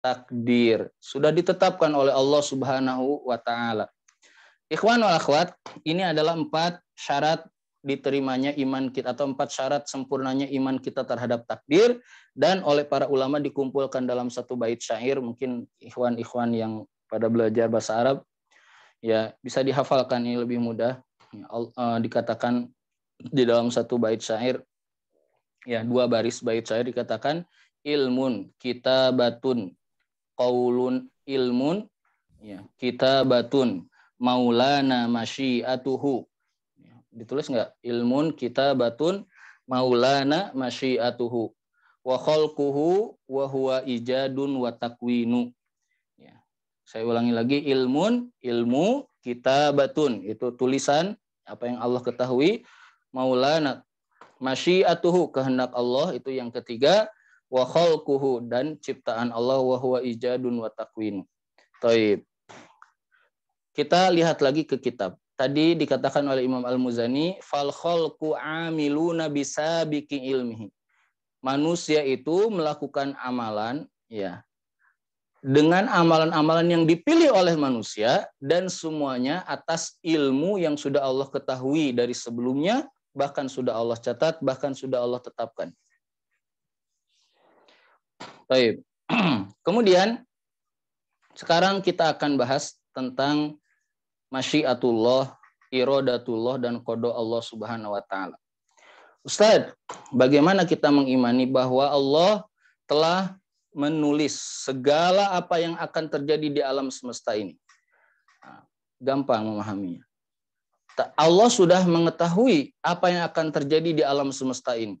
takdir. Sudah ditetapkan oleh Allah Subhanahu wa taala. Ikhwan wal akhwat, ini adalah empat syarat diterimanya iman kita atau empat syarat sempurnanya iman kita terhadap takdir dan oleh para ulama dikumpulkan dalam satu bait syair mungkin ikhwan-ikhwan yang pada belajar bahasa Arab ya bisa dihafalkan ini lebih mudah ya, e, dikatakan di dalam satu bait syair ya dua baris bait syair dikatakan ilmun kita batun qaulun ilmun ya kitabatun maulana masyiatuhu ya, ditulis enggak ilmun kitabatun maulana masyiatuhu wa khalquhu wa huwa ijadun wa takwinu ya. saya ulangi lagi ilmun ilmu kitabatun itu tulisan apa yang Allah ketahui maulana masyiatuhu kehendak Allah itu yang ketiga wa khalquhu dan ciptaan Allah wa huwa ijadun wa takwin. Taib. Kita lihat lagi ke kitab. Tadi dikatakan oleh Imam Al-Muzani, fal khalqu amiluna bisabiqi ilmihi. Manusia itu melakukan amalan ya dengan amalan-amalan yang dipilih oleh manusia dan semuanya atas ilmu yang sudah Allah ketahui dari sebelumnya bahkan sudah Allah catat bahkan sudah Allah tetapkan. Baik. Kemudian sekarang kita akan bahas tentang masyiatullah, irodatullah dan kodo Allah Subhanahu wa taala. Ustaz, bagaimana kita mengimani bahwa Allah telah menulis segala apa yang akan terjadi di alam semesta ini? Nah, gampang memahaminya. Allah sudah mengetahui apa yang akan terjadi di alam semesta ini.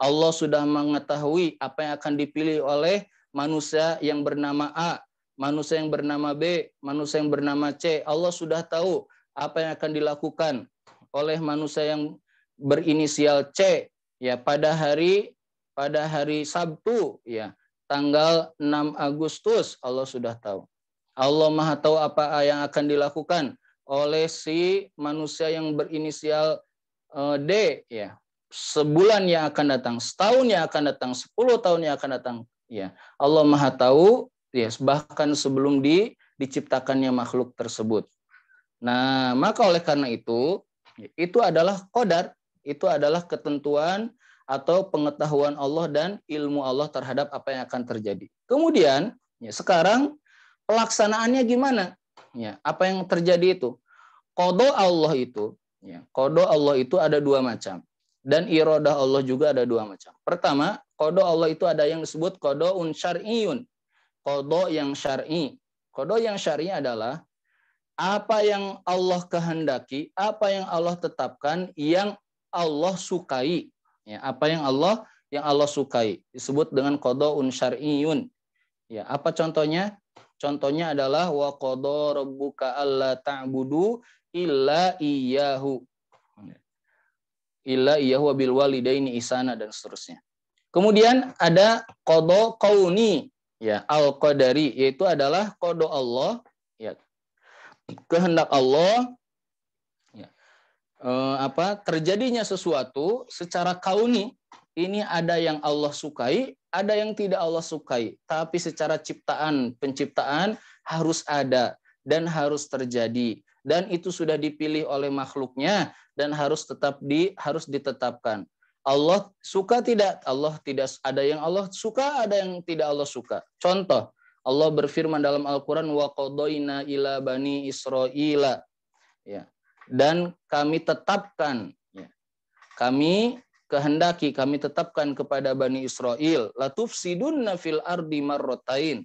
Allah sudah mengetahui apa yang akan dipilih oleh manusia yang bernama A, manusia yang bernama B, manusia yang bernama C. Allah sudah tahu apa yang akan dilakukan oleh manusia yang berinisial C ya pada hari pada hari Sabtu ya tanggal 6 Agustus Allah sudah tahu. Allah Maha tahu apa yang akan dilakukan oleh si manusia yang berinisial eh, D ya sebulan yang akan datang, setahun yang akan datang, sepuluh tahun yang akan datang. Ya, Allah Maha Tahu. Ya, bahkan sebelum di diciptakannya makhluk tersebut. Nah, maka oleh karena itu, itu adalah kodar, itu adalah ketentuan atau pengetahuan Allah dan ilmu Allah terhadap apa yang akan terjadi. Kemudian, ya, sekarang pelaksanaannya gimana? Ya, apa yang terjadi itu? Kodo Allah itu, ya, kodo Allah itu ada dua macam dan irodah Allah juga ada dua macam. Pertama, kodo Allah itu ada yang disebut kodo un syar'iyun. Kodo yang syar'i. Kodo yang syar'i adalah apa yang Allah kehendaki, apa yang Allah tetapkan, yang Allah sukai. Ya, apa yang Allah yang Allah sukai disebut dengan kodo un syar'iyun. Ya, apa contohnya? Contohnya adalah wa kodoh rabbuka alla ta'budu illa iyyahu illa iyahu bil walidaini isana dan seterusnya. Kemudian ada kodo kauni ya al qadari yaitu adalah kodo Allah ya kehendak Allah ya, e, apa terjadinya sesuatu secara kauni ini ada yang Allah sukai ada yang tidak Allah sukai tapi secara ciptaan penciptaan harus ada dan harus terjadi dan itu sudah dipilih oleh makhluknya dan harus tetap di harus ditetapkan. Allah suka tidak? Allah tidak ada yang Allah suka, ada yang tidak Allah suka. Contoh, Allah berfirman dalam Al-Qur'an wa qadaina ila bani Israila. Ya. Dan kami tetapkan ya. Kami kehendaki kami tetapkan kepada Bani Israel latufsidunna fil ardi marrotain.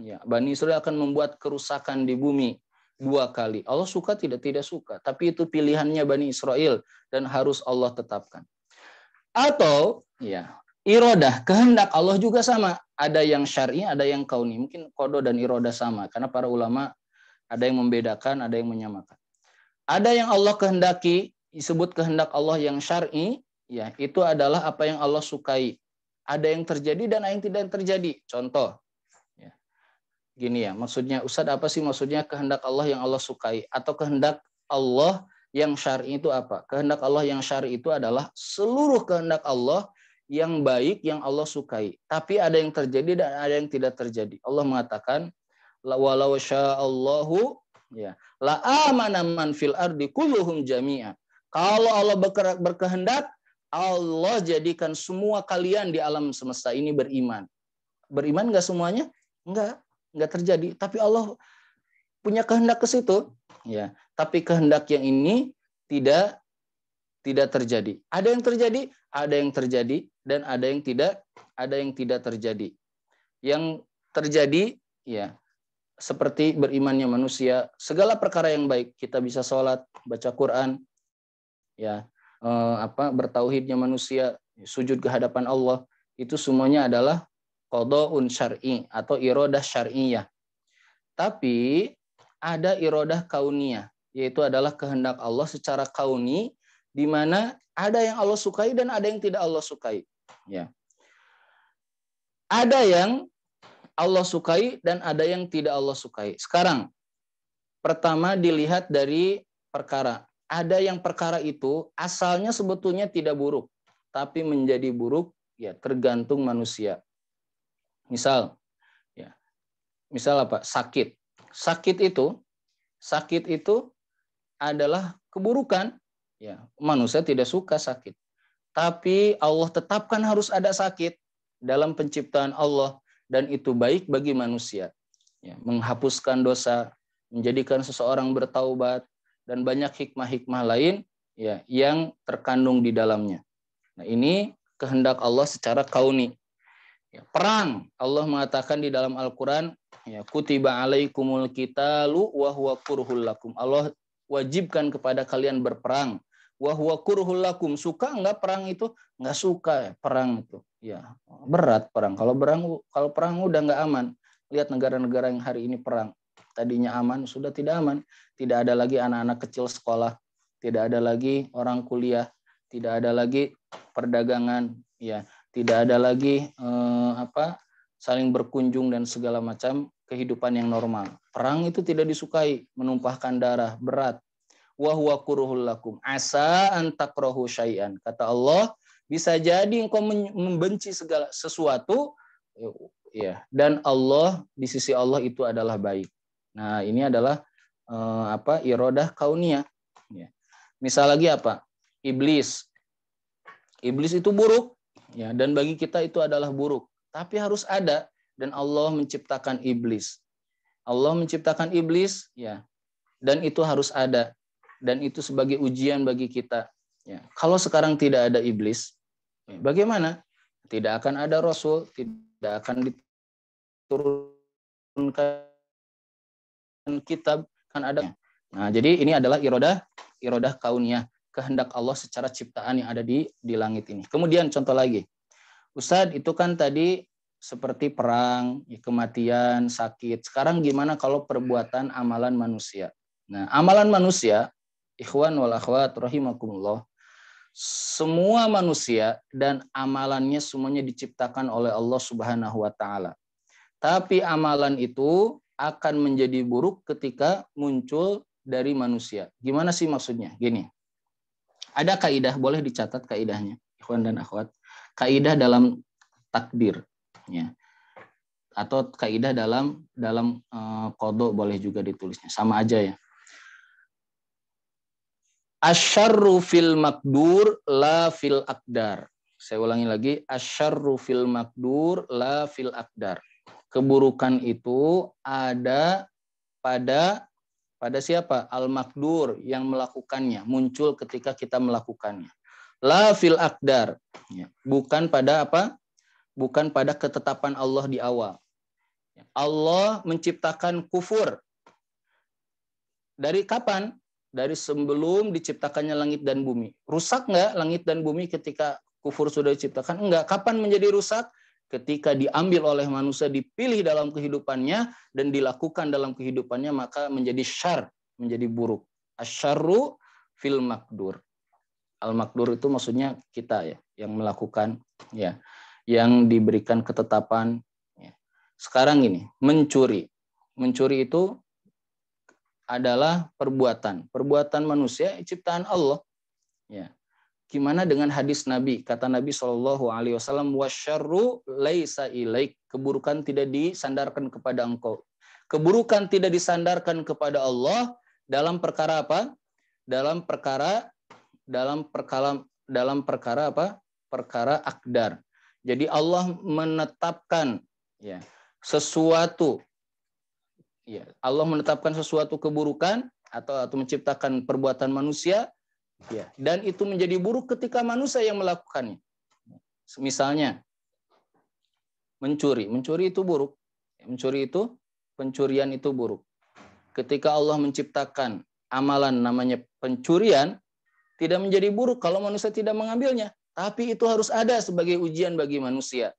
Ya, Bani Israel akan membuat kerusakan di bumi dua kali. Allah suka tidak tidak suka, tapi itu pilihannya Bani Israel dan harus Allah tetapkan. Atau ya irodah kehendak Allah juga sama. Ada yang syar'i, ada yang kauni. Mungkin kodo dan irodah sama karena para ulama ada yang membedakan, ada yang menyamakan. Ada yang Allah kehendaki disebut kehendak Allah yang syar'i, ya itu adalah apa yang Allah sukai. Ada yang terjadi dan ada yang tidak terjadi. Contoh, gini ya, maksudnya Ustadz apa sih maksudnya kehendak Allah yang Allah sukai atau kehendak Allah yang syar'i itu apa? Kehendak Allah yang syar'i itu adalah seluruh kehendak Allah yang baik yang Allah sukai. Tapi ada yang terjadi dan ada yang tidak terjadi. Allah mengatakan walau sya'allahu ya la amana man fil ardi kulluhum jami'a. Kalau Allah berkehendak Allah jadikan semua kalian di alam semesta ini beriman. Beriman enggak semuanya? Enggak nggak terjadi. Tapi Allah punya kehendak ke situ, ya. Tapi kehendak yang ini tidak tidak terjadi. Ada yang terjadi, ada yang terjadi, dan ada yang tidak, ada yang tidak terjadi. Yang terjadi, ya, seperti berimannya manusia, segala perkara yang baik kita bisa sholat, baca Quran, ya, eh, apa bertauhidnya manusia, sujud kehadapan Allah, itu semuanya adalah qada'un syar'i atau irodah syar'iyah. Tapi ada irodah kauniyah, yaitu adalah kehendak Allah secara kauni di mana ada yang Allah sukai dan ada yang tidak Allah sukai. Ya. Ada yang Allah sukai dan ada yang tidak Allah sukai. Sekarang pertama dilihat dari perkara. Ada yang perkara itu asalnya sebetulnya tidak buruk, tapi menjadi buruk ya tergantung manusia. Misal, ya, misal apa? Sakit. Sakit itu, sakit itu adalah keburukan. Ya, manusia tidak suka sakit. Tapi Allah tetapkan harus ada sakit dalam penciptaan Allah dan itu baik bagi manusia. Ya, menghapuskan dosa, menjadikan seseorang bertaubat dan banyak hikmah-hikmah lain ya yang terkandung di dalamnya. Nah, ini kehendak Allah secara kauni. Ya, perang Allah mengatakan di dalam Al-Qur'an ya kutiba alaikumul qitalu wa huwa kurhul lakum. Allah wajibkan kepada kalian berperang wa huwa Suka enggak perang itu? Enggak suka ya, perang itu. Ya, berat perang. Kalau perang kalau perang udah enggak aman. Lihat negara-negara yang hari ini perang. Tadinya aman, sudah tidak aman. Tidak ada lagi anak-anak kecil sekolah, tidak ada lagi orang kuliah, tidak ada lagi perdagangan, ya tidak ada lagi eh, apa saling berkunjung dan segala macam kehidupan yang normal. Perang itu tidak disukai, menumpahkan darah berat. Wa huwa kuruhul lakum. Asa antakrohu syai'an. Kata Allah, bisa jadi engkau membenci segala sesuatu ya dan Allah di sisi Allah itu adalah baik. Nah, ini adalah eh, apa? irodah kauniyah ya. Misal lagi apa? Iblis. Iblis itu buruk, Ya, dan bagi kita itu adalah buruk. Tapi harus ada dan Allah menciptakan iblis. Allah menciptakan iblis, ya. Dan itu harus ada dan itu sebagai ujian bagi kita. Ya. Kalau sekarang tidak ada iblis, ya, bagaimana? Tidak akan ada rasul, tidak akan diturunkan kitab, kan ada. Nah, jadi ini adalah irodah, irodah kauniyah kehendak Allah secara ciptaan yang ada di di langit ini. Kemudian contoh lagi. Ustadz itu kan tadi seperti perang, ya, kematian, sakit. Sekarang gimana kalau perbuatan amalan manusia? Nah, amalan manusia, ikhwan wal akhwat rahimakumullah, semua manusia dan amalannya semuanya diciptakan oleh Allah Subhanahu wa taala. Tapi amalan itu akan menjadi buruk ketika muncul dari manusia. Gimana sih maksudnya? Gini. Ada kaidah, boleh dicatat kaidahnya, ikhwan dan akhwat. Kaidah dalam takdir, ya. Atau kaidah dalam dalam kodok eh, boleh juga ditulisnya, sama aja ya. asharu fil makdur la fil akdar. Saya ulangi lagi, asharu fil makdur la fil akdar. Keburukan itu ada pada pada siapa? Al-Makdur yang melakukannya, muncul ketika kita melakukannya. La fil akdar. Ya. Bukan pada apa? Bukan pada ketetapan Allah di awal. Allah menciptakan kufur. Dari kapan? Dari sebelum diciptakannya langit dan bumi. Rusak nggak langit dan bumi ketika kufur sudah diciptakan? Enggak. Kapan menjadi rusak? ketika diambil oleh manusia dipilih dalam kehidupannya dan dilakukan dalam kehidupannya maka menjadi syar menjadi buruk asyarru fil makdur al makdur itu maksudnya kita ya yang melakukan ya yang diberikan ketetapan ya. sekarang ini mencuri mencuri itu adalah perbuatan perbuatan manusia ciptaan Allah ya Gimana dengan hadis Nabi? Kata Nabi Shallallahu Alaihi Wasallam, wasyaru laisa ilaik. Keburukan tidak disandarkan kepada engkau. Keburukan tidak disandarkan kepada Allah dalam perkara apa? Dalam perkara dalam perkara dalam perkara apa? Perkara akdar. Jadi Allah menetapkan ya sesuatu ya Allah menetapkan sesuatu keburukan atau atau menciptakan perbuatan manusia Ya, dan itu menjadi buruk ketika manusia yang melakukannya. Misalnya mencuri, mencuri itu buruk. Mencuri itu pencurian itu buruk. Ketika Allah menciptakan amalan namanya pencurian, tidak menjadi buruk kalau manusia tidak mengambilnya. Tapi itu harus ada sebagai ujian bagi manusia.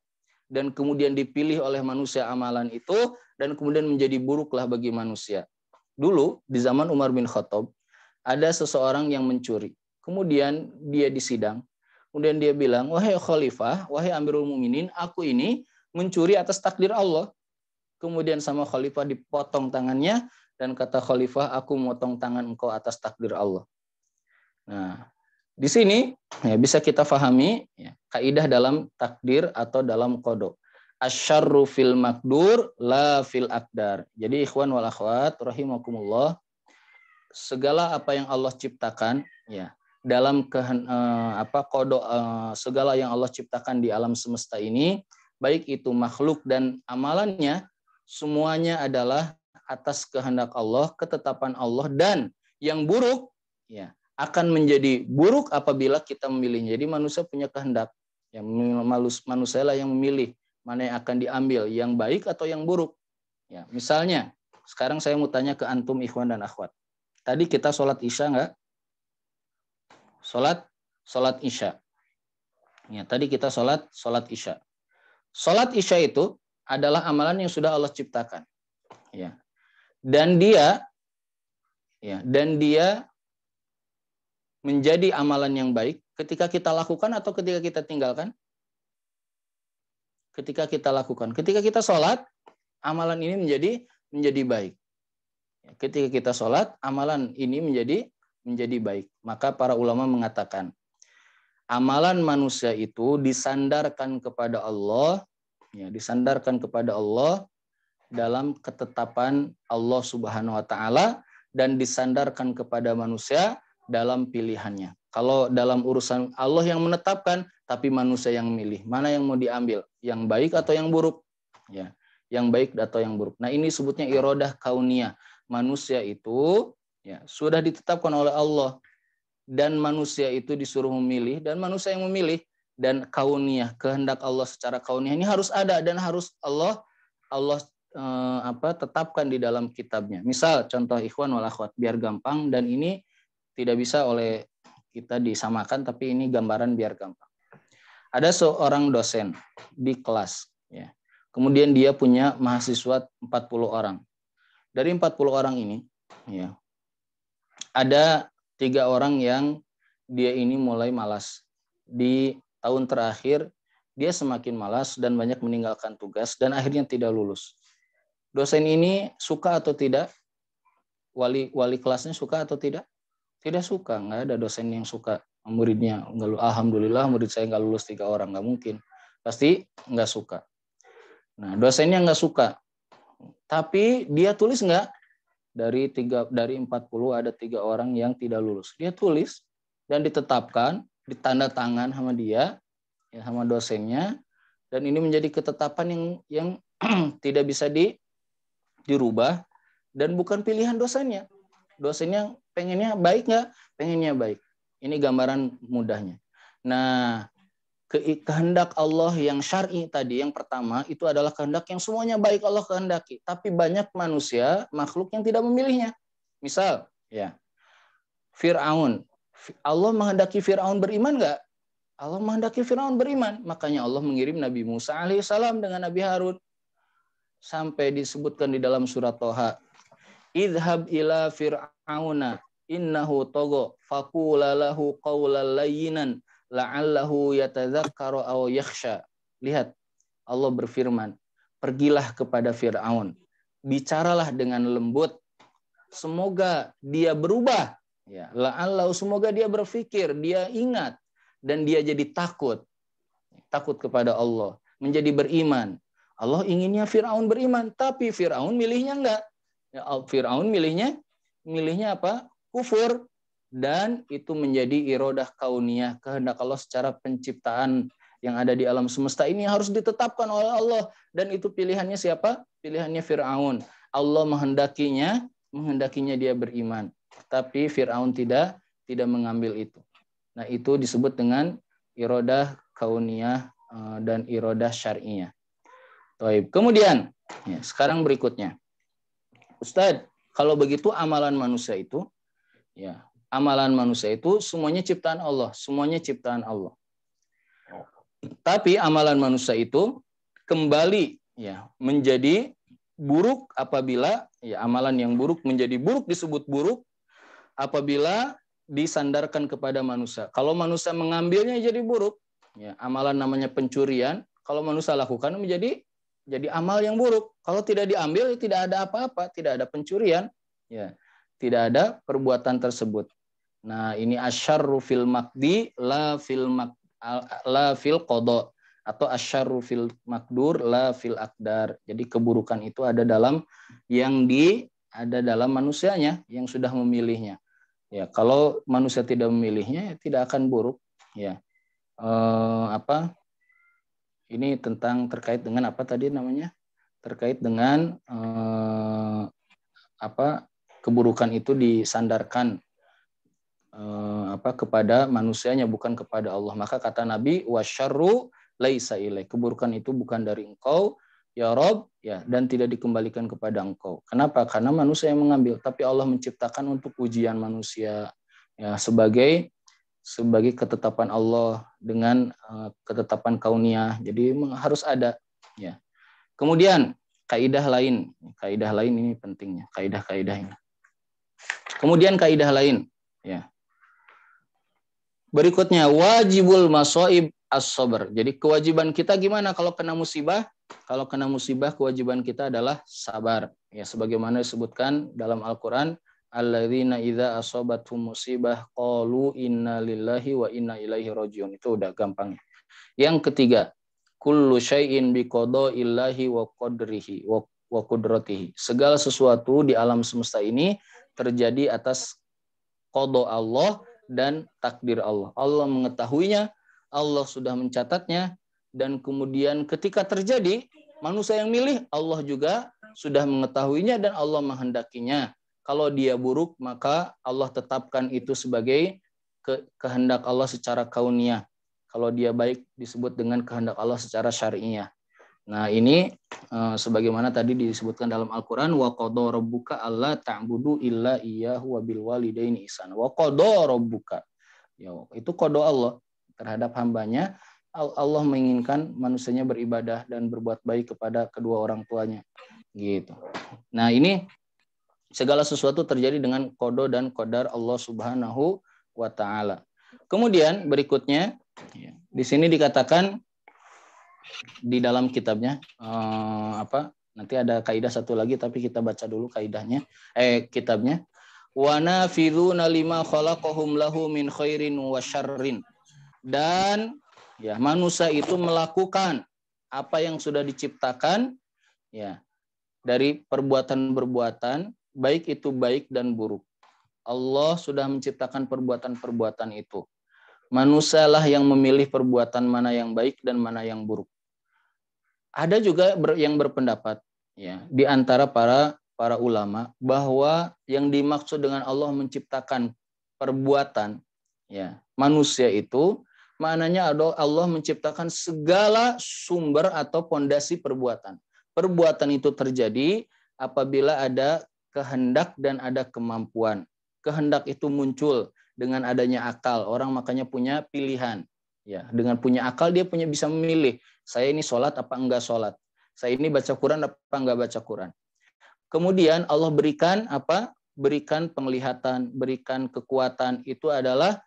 Dan kemudian dipilih oleh manusia amalan itu, dan kemudian menjadi buruklah bagi manusia. Dulu, di zaman Umar bin Khattab, ada seseorang yang mencuri. Kemudian dia disidang. Kemudian dia bilang, wahai khalifah, wahai amirul muminin, aku ini mencuri atas takdir Allah. Kemudian sama khalifah dipotong tangannya, dan kata khalifah, aku memotong tangan engkau atas takdir Allah. Nah, di sini ya, bisa kita fahami ya, kaidah dalam takdir atau dalam kodok. Asyarru fil makdur la fil akdar. Jadi ikhwan wal akhwat rahimakumullah segala apa yang Allah ciptakan ya dalam ke eh, apa kodok eh, segala yang Allah ciptakan di alam semesta ini baik itu makhluk dan amalannya semuanya adalah atas kehendak Allah ketetapan Allah dan yang buruk ya akan menjadi buruk apabila kita memilih jadi manusia punya kehendak yang manusia lah yang memilih mana yang akan diambil yang baik atau yang buruk ya misalnya sekarang saya mau tanya ke antum ikhwan dan akhwat Tadi kita sholat isya nggak? Sholat, sholat isya. Ya, tadi kita sholat, sholat isya. Sholat isya itu adalah amalan yang sudah Allah ciptakan. Ya. Dan dia ya, dan dia menjadi amalan yang baik ketika kita lakukan atau ketika kita tinggalkan? Ketika kita lakukan. Ketika kita sholat, amalan ini menjadi menjadi baik. Ketika kita sholat, amalan ini menjadi menjadi baik. Maka para ulama mengatakan, amalan manusia itu disandarkan kepada Allah, ya, disandarkan kepada Allah dalam ketetapan Allah Subhanahu wa taala dan disandarkan kepada manusia dalam pilihannya. Kalau dalam urusan Allah yang menetapkan tapi manusia yang milih, mana yang mau diambil, yang baik atau yang buruk? Ya, yang baik atau yang buruk. Nah, ini sebutnya irodah kaunia manusia itu ya sudah ditetapkan oleh Allah dan manusia itu disuruh memilih dan manusia yang memilih dan kauniyah kehendak Allah secara kauniyah ini harus ada dan harus Allah Allah eh, apa tetapkan di dalam kitabnya. Misal contoh ikhwan wal akhwat biar gampang dan ini tidak bisa oleh kita disamakan tapi ini gambaran biar gampang. Ada seorang dosen di kelas ya. Kemudian dia punya mahasiswa 40 orang dari 40 orang ini ya ada tiga orang yang dia ini mulai malas di tahun terakhir dia semakin malas dan banyak meninggalkan tugas dan akhirnya tidak lulus dosen ini suka atau tidak wali wali kelasnya suka atau tidak tidak suka nggak ada dosen yang suka muridnya nggak alhamdulillah murid saya nggak lulus tiga orang nggak mungkin pasti nggak suka nah dosennya nggak suka tapi dia tulis nggak Dari tiga dari 40 ada tiga orang yang tidak lulus. Dia tulis dan ditetapkan, ditanda tangan sama dia, ya sama dosennya dan ini menjadi ketetapan yang yang tidak bisa di dirubah dan bukan pilihan dosennya. Dosennya pengennya baik nggak? Pengennya baik. Ini gambaran mudahnya. Nah, kehendak Allah yang syar'i tadi yang pertama itu adalah kehendak yang semuanya baik Allah kehendaki tapi banyak manusia makhluk yang tidak memilihnya misal ya Fir'aun Allah menghendaki Fir'aun beriman nggak Allah menghendaki Fir'aun beriman makanya Allah mengirim Nabi Musa alaihissalam dengan Nabi Harun sampai disebutkan di dalam surat Toha idhab ila Fir'auna innahu togo fakulalahu qawlan la'allahu yatadzakkaru aw yakhsha. Lihat, Allah berfirman, "Pergilah kepada Firaun, bicaralah dengan lembut, semoga dia berubah." Ya, la'allahu semoga dia berpikir, dia ingat dan dia jadi takut. Takut kepada Allah, menjadi beriman. Allah inginnya Firaun beriman, tapi Firaun milihnya enggak. Ya, Firaun milihnya milihnya apa? Kufur dan itu menjadi irodah kauniyah kehendak Allah secara penciptaan yang ada di alam semesta ini harus ditetapkan oleh Allah dan itu pilihannya siapa? Pilihannya Firaun. Allah menghendakinya, menghendakinya dia beriman. Tapi Firaun tidak tidak mengambil itu. Nah, itu disebut dengan irodah kauniyah eh, dan irodah syariah. Taib. Kemudian, ya, sekarang berikutnya. Ustadz, kalau begitu amalan manusia itu ya amalan manusia itu semuanya ciptaan Allah, semuanya ciptaan Allah. Oh. Tapi amalan manusia itu kembali ya menjadi buruk apabila ya amalan yang buruk menjadi buruk disebut buruk apabila disandarkan kepada manusia. Kalau manusia mengambilnya jadi buruk, ya amalan namanya pencurian, kalau manusia lakukan menjadi jadi amal yang buruk. Kalau tidak diambil tidak ada apa-apa, tidak ada pencurian, ya. Tidak ada perbuatan tersebut. Nah, ini asyarru fil makdi la fil mak, la fil qada atau asyarru fil makdur la fil akdar. Jadi keburukan itu ada dalam yang di ada dalam manusianya yang sudah memilihnya. Ya, kalau manusia tidak memilihnya ya tidak akan buruk, ya. Eh, apa? Ini tentang terkait dengan apa tadi namanya? Terkait dengan eh, apa? keburukan itu disandarkan Eh, apa kepada manusianya bukan kepada Allah. Maka kata Nabi wasyarru laisa ilai Keburukan itu bukan dari engkau ya Rob ya dan tidak dikembalikan kepada engkau. Kenapa? Karena manusia yang mengambil, tapi Allah menciptakan untuk ujian manusia ya sebagai sebagai ketetapan Allah dengan uh, ketetapan kaunia Jadi harus ada ya. Kemudian kaidah lain, kaidah lain ini pentingnya, kaidah kaidahnya Kemudian kaidah lain ya. Berikutnya wajibul masoib as-sabr. Jadi kewajiban kita gimana kalau kena musibah? Kalau kena musibah kewajiban kita adalah sabar. Ya sebagaimana disebutkan dalam Al-Qur'an alladzina idza asabatuhum musibah qalu inna lillahi wa inna ilaihi rajiun. Itu udah gampang. Yang ketiga, kullu syai'in biqada'illahi wa qadrihi wa, wa qudratihi. Segala sesuatu di alam semesta ini terjadi atas qada Allah dan takdir Allah. Allah mengetahuinya, Allah sudah mencatatnya, dan kemudian ketika terjadi, manusia yang milih, Allah juga sudah mengetahuinya dan Allah menghendakinya. Kalau dia buruk, maka Allah tetapkan itu sebagai ke kehendak Allah secara kauniyah. Kalau dia baik, disebut dengan kehendak Allah secara syariah. Nah, ini uh, sebagaimana tadi disebutkan dalam Al-Qur'an wa qada rabbuka Allah ta'budu illa iyyahu wa bil walidaini isan Wa qada rabbuka. Ya, itu kodo Allah terhadap hambanya. Allah menginginkan manusianya beribadah dan berbuat baik kepada kedua orang tuanya. Gitu. Nah, ini segala sesuatu terjadi dengan kodo dan kodar Allah Subhanahu wa taala. Kemudian berikutnya ya, di sini dikatakan di dalam kitabnya eh, apa nanti ada kaidah satu lagi tapi kita baca dulu kaidahnya eh kitabnya wa nafidhuna lima khalaqahum lahu min khairin wa syarrin dan ya manusia itu melakukan apa yang sudah diciptakan ya dari perbuatan-perbuatan baik itu baik dan buruk Allah sudah menciptakan perbuatan-perbuatan itu manusialah yang memilih perbuatan mana yang baik dan mana yang buruk ada juga yang berpendapat ya di antara para para ulama bahwa yang dimaksud dengan Allah menciptakan perbuatan ya manusia itu maknanya adalah Allah menciptakan segala sumber atau pondasi perbuatan. Perbuatan itu terjadi apabila ada kehendak dan ada kemampuan. Kehendak itu muncul dengan adanya akal. Orang makanya punya pilihan. Ya, dengan punya akal dia punya bisa memilih. Saya ini sholat apa enggak sholat? Saya ini baca Quran apa enggak baca Quran? Kemudian Allah berikan apa? Berikan penglihatan, berikan kekuatan. Itu adalah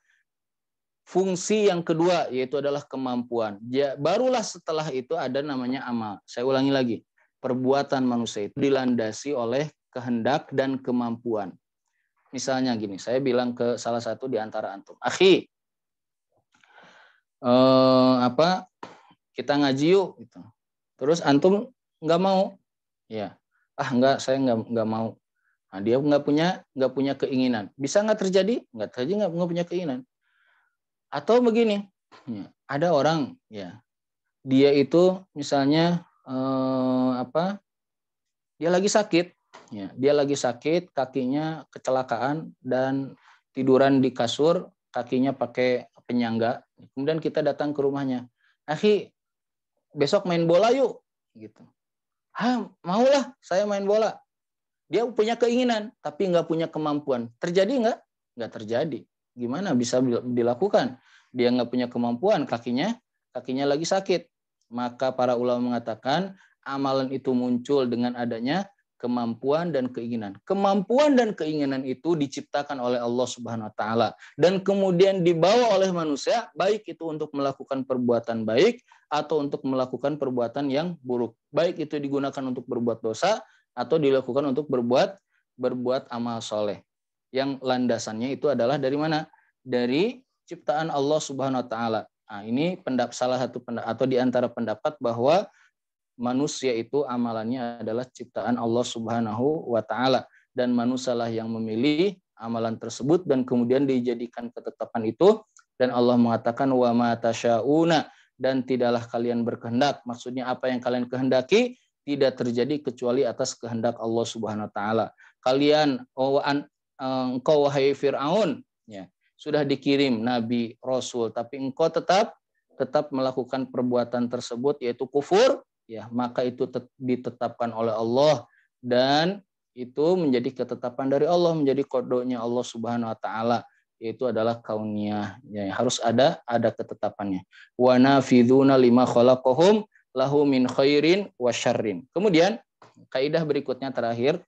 fungsi yang kedua, yaitu adalah kemampuan. Ya, barulah setelah itu ada namanya amal. Saya ulangi lagi. Perbuatan manusia itu dilandasi oleh kehendak dan kemampuan. Misalnya gini, saya bilang ke salah satu di antara antum, akhi, eh, apa kita ngaji yuk gitu. Terus antum nggak mau, ya ah nggak saya nggak nggak mau. Nah, dia nggak punya nggak punya keinginan. Bisa nggak terjadi? Nggak terjadi nggak, nggak punya keinginan. Atau begini, ya, ada orang ya dia itu misalnya eh, apa? Dia lagi sakit, ya dia lagi sakit, kakinya kecelakaan dan tiduran di kasur, kakinya pakai penyangga. Kemudian kita datang ke rumahnya. Akhi, besok main bola yuk gitu ah maulah saya main bola dia punya keinginan tapi nggak punya kemampuan terjadi nggak nggak terjadi gimana bisa dilakukan dia nggak punya kemampuan kakinya kakinya lagi sakit maka para ulama mengatakan amalan itu muncul dengan adanya kemampuan dan keinginan. Kemampuan dan keinginan itu diciptakan oleh Allah Subhanahu wa taala dan kemudian dibawa oleh manusia baik itu untuk melakukan perbuatan baik atau untuk melakukan perbuatan yang buruk. Baik itu digunakan untuk berbuat dosa atau dilakukan untuk berbuat berbuat amal soleh. Yang landasannya itu adalah dari mana? Dari ciptaan Allah Subhanahu wa taala. Nah, ini pendapat salah satu pendapat atau di antara pendapat bahwa manusia itu amalannya adalah ciptaan Allah Subhanahu wa taala dan manusialah yang memilih amalan tersebut dan kemudian dijadikan ketetapan itu dan Allah mengatakan wa ma dan tidaklah kalian berkehendak maksudnya apa yang kalian kehendaki tidak terjadi kecuali atas kehendak Allah Subhanahu wa taala. Kalian oh, an, eh, engkau wahai Firaun ya, sudah dikirim nabi rasul tapi engkau tetap tetap melakukan perbuatan tersebut yaitu kufur ya maka itu ditetapkan oleh Allah dan itu menjadi ketetapan dari Allah menjadi kodoknya Allah Subhanahu wa taala yaitu adalah kauniyah ya, harus ada ada ketetapannya wa nafiduna lima khalaqahum lahu min khairin wa kemudian kaidah berikutnya terakhir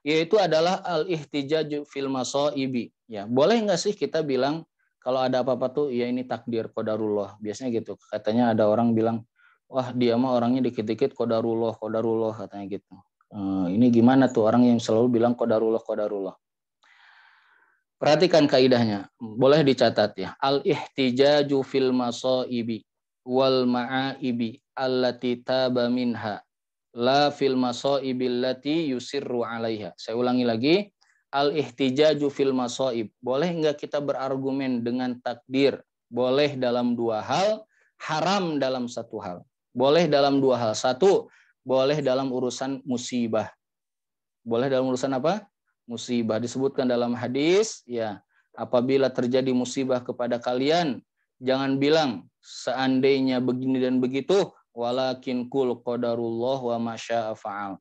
yaitu adalah al ihtijaju fil masaibi ya boleh nggak sih kita bilang kalau ada apa-apa tuh ya ini takdir qadarullah biasanya gitu katanya ada orang bilang wah dia mah orangnya dikit-dikit kodarullah, kodarullah katanya gitu. Uh, ini gimana tuh orang yang selalu bilang kodarullah, kodarullah. Perhatikan kaidahnya, boleh dicatat ya. Al-ihtijaju fil masaibi wal ma'aibi allati taba minha la fil masaibi allati yusirru 'alaiha. Saya ulangi lagi, al-ihtijaju fil masaib. Boleh enggak kita berargumen dengan takdir? Boleh dalam dua hal, haram dalam satu hal. Boleh dalam dua hal. Satu, boleh dalam urusan musibah. Boleh dalam urusan apa? Musibah. Disebutkan dalam hadis, ya, apabila terjadi musibah kepada kalian, jangan bilang seandainya begini dan begitu, walakin kul qadarullah wa masya'afa'al.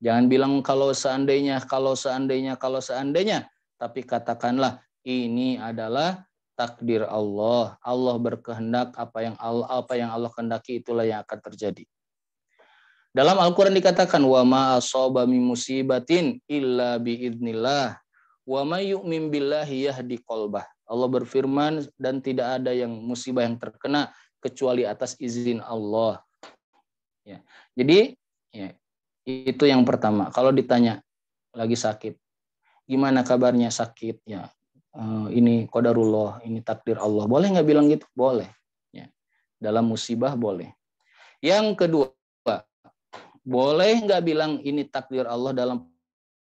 Jangan bilang kalau seandainya, kalau seandainya, kalau seandainya, tapi katakanlah ini adalah takdir Allah. Allah berkehendak apa yang Allah apa yang Allah kehendaki itulah yang akan terjadi. Dalam Al-Qur'an dikatakan wa ma asaba min musibatin illa bi idznillah wa may yu'min billahi yahdi qalbah. Allah berfirman dan tidak ada yang musibah yang terkena kecuali atas izin Allah. Ya. Jadi ya, itu yang pertama. Kalau ditanya lagi sakit, gimana kabarnya sakit? Ya, Eh, ini kodarullah, ini takdir Allah. Boleh nggak bilang gitu? Boleh. Ya. Dalam musibah boleh. Yang kedua, boleh nggak bilang ini takdir Allah dalam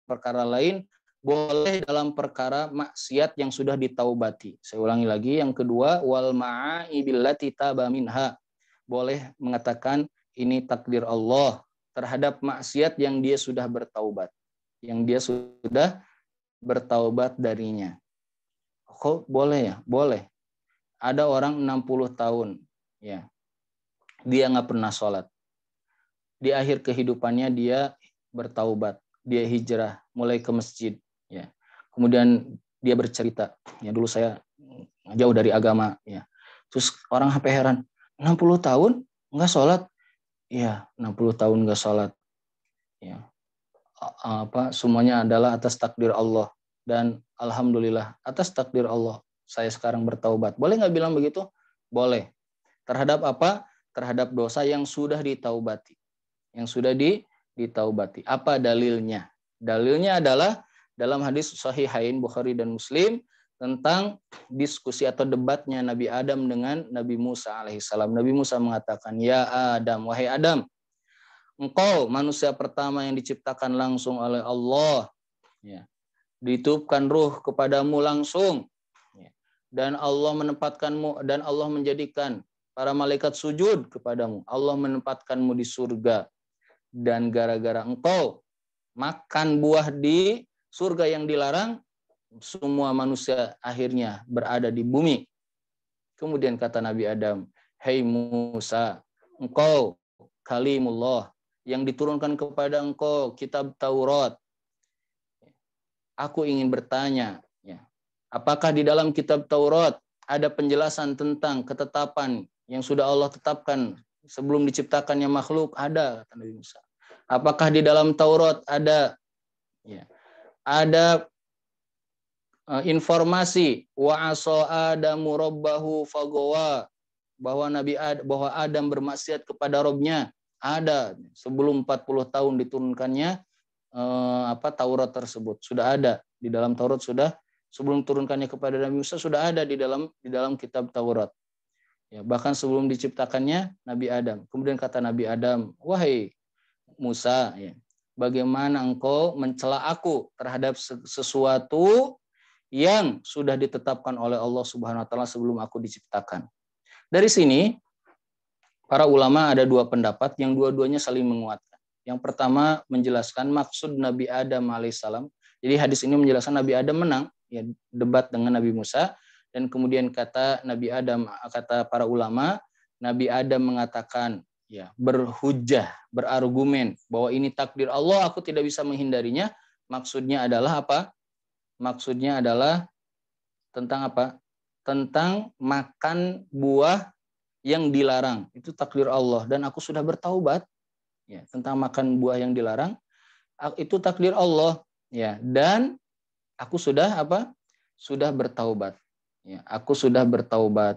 perkara lain? Boleh dalam perkara maksiat yang sudah ditaubati. Saya ulangi lagi. Yang kedua, wal ma'aibillati Boleh mengatakan ini takdir Allah terhadap maksiat yang dia sudah bertaubat. Yang dia sudah bertaubat darinya Kok boleh ya? Boleh. Ada orang 60 tahun, ya. Dia nggak pernah sholat. Di akhir kehidupannya dia bertaubat, dia hijrah, mulai ke masjid, ya. Kemudian dia bercerita, ya dulu saya jauh dari agama, ya. Terus orang HP heran, 60 tahun nggak sholat? Ya, 60 tahun nggak sholat. Ya, apa semuanya adalah atas takdir Allah dan alhamdulillah atas takdir Allah saya sekarang bertaubat. Boleh nggak bilang begitu? Boleh. Terhadap apa? Terhadap dosa yang sudah ditaubati. Yang sudah di, ditaubati. Apa dalilnya? Dalilnya adalah dalam hadis sahihain Bukhari dan Muslim tentang diskusi atau debatnya Nabi Adam dengan Nabi Musa alaihissalam. Nabi Musa mengatakan, Ya Adam, wahai Adam, engkau manusia pertama yang diciptakan langsung oleh Allah. Ya ditiupkan ruh kepadamu langsung dan Allah menempatkanmu dan Allah menjadikan para malaikat sujud kepadamu Allah menempatkanmu di surga dan gara-gara engkau makan buah di surga yang dilarang semua manusia akhirnya berada di bumi kemudian kata Nabi Adam hei Musa engkau kalimullah yang diturunkan kepada engkau kitab Taurat aku ingin bertanya, ya, apakah di dalam kitab Taurat ada penjelasan tentang ketetapan yang sudah Allah tetapkan sebelum diciptakannya makhluk? Ada, kata Nabi Musa. Apakah di dalam Taurat ada ya, ada uh, informasi wa aso adamu rabbahu fagowa bahwa Nabi Ad, bahwa Adam bermaksiat kepada Robnya ada sebelum 40 tahun diturunkannya eh, apa Taurat tersebut sudah ada di dalam Taurat sudah sebelum turunkannya kepada Nabi Musa sudah ada di dalam di dalam kitab Taurat ya bahkan sebelum diciptakannya Nabi Adam kemudian kata Nabi Adam wahai Musa ya bagaimana engkau mencela aku terhadap sesuatu yang sudah ditetapkan oleh Allah Subhanahu wa taala sebelum aku diciptakan dari sini para ulama ada dua pendapat yang dua-duanya saling menguatkan yang pertama menjelaskan maksud Nabi Adam alaihissalam. Jadi hadis ini menjelaskan Nabi Adam menang ya debat dengan Nabi Musa dan kemudian kata Nabi Adam kata para ulama Nabi Adam mengatakan ya berhujah berargumen bahwa ini takdir Allah aku tidak bisa menghindarinya maksudnya adalah apa maksudnya adalah tentang apa tentang makan buah yang dilarang itu takdir Allah dan aku sudah bertaubat ya, tentang makan buah yang dilarang itu takdir Allah ya dan aku sudah apa sudah bertaubat ya aku sudah bertaubat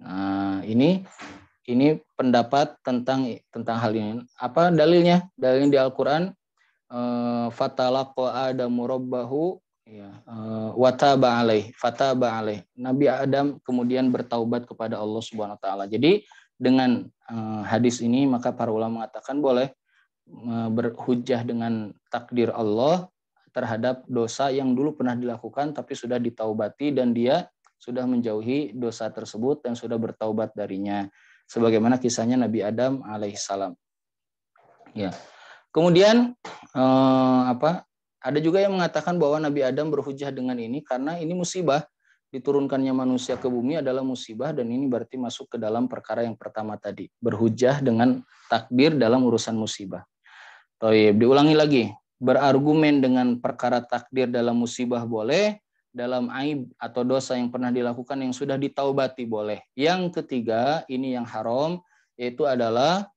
nah ini ini pendapat tentang tentang hal ini apa dalilnya dalilnya di Al-Qur'an eh, fatalaqa adamu rabbahu ya eh, wataba alaih fataba alaih Nabi Adam kemudian bertaubat kepada Allah Subhanahu wa taala jadi dengan eh, hadis ini maka para ulama mengatakan boleh eh, berhujah dengan takdir Allah terhadap dosa yang dulu pernah dilakukan tapi sudah ditaubati dan dia sudah menjauhi dosa tersebut dan sudah bertaubat darinya sebagaimana kisahnya Nabi Adam alaihissalam ya kemudian eh, apa ada juga yang mengatakan bahwa Nabi Adam berhujah dengan ini karena ini musibah diturunkannya manusia ke bumi adalah musibah dan ini berarti masuk ke dalam perkara yang pertama tadi, berhujah dengan takdir dalam urusan musibah. Toib, diulangi lagi, berargumen dengan perkara takdir dalam musibah boleh, dalam aib atau dosa yang pernah dilakukan yang sudah ditaubati boleh. Yang ketiga, ini yang haram, yaitu adalah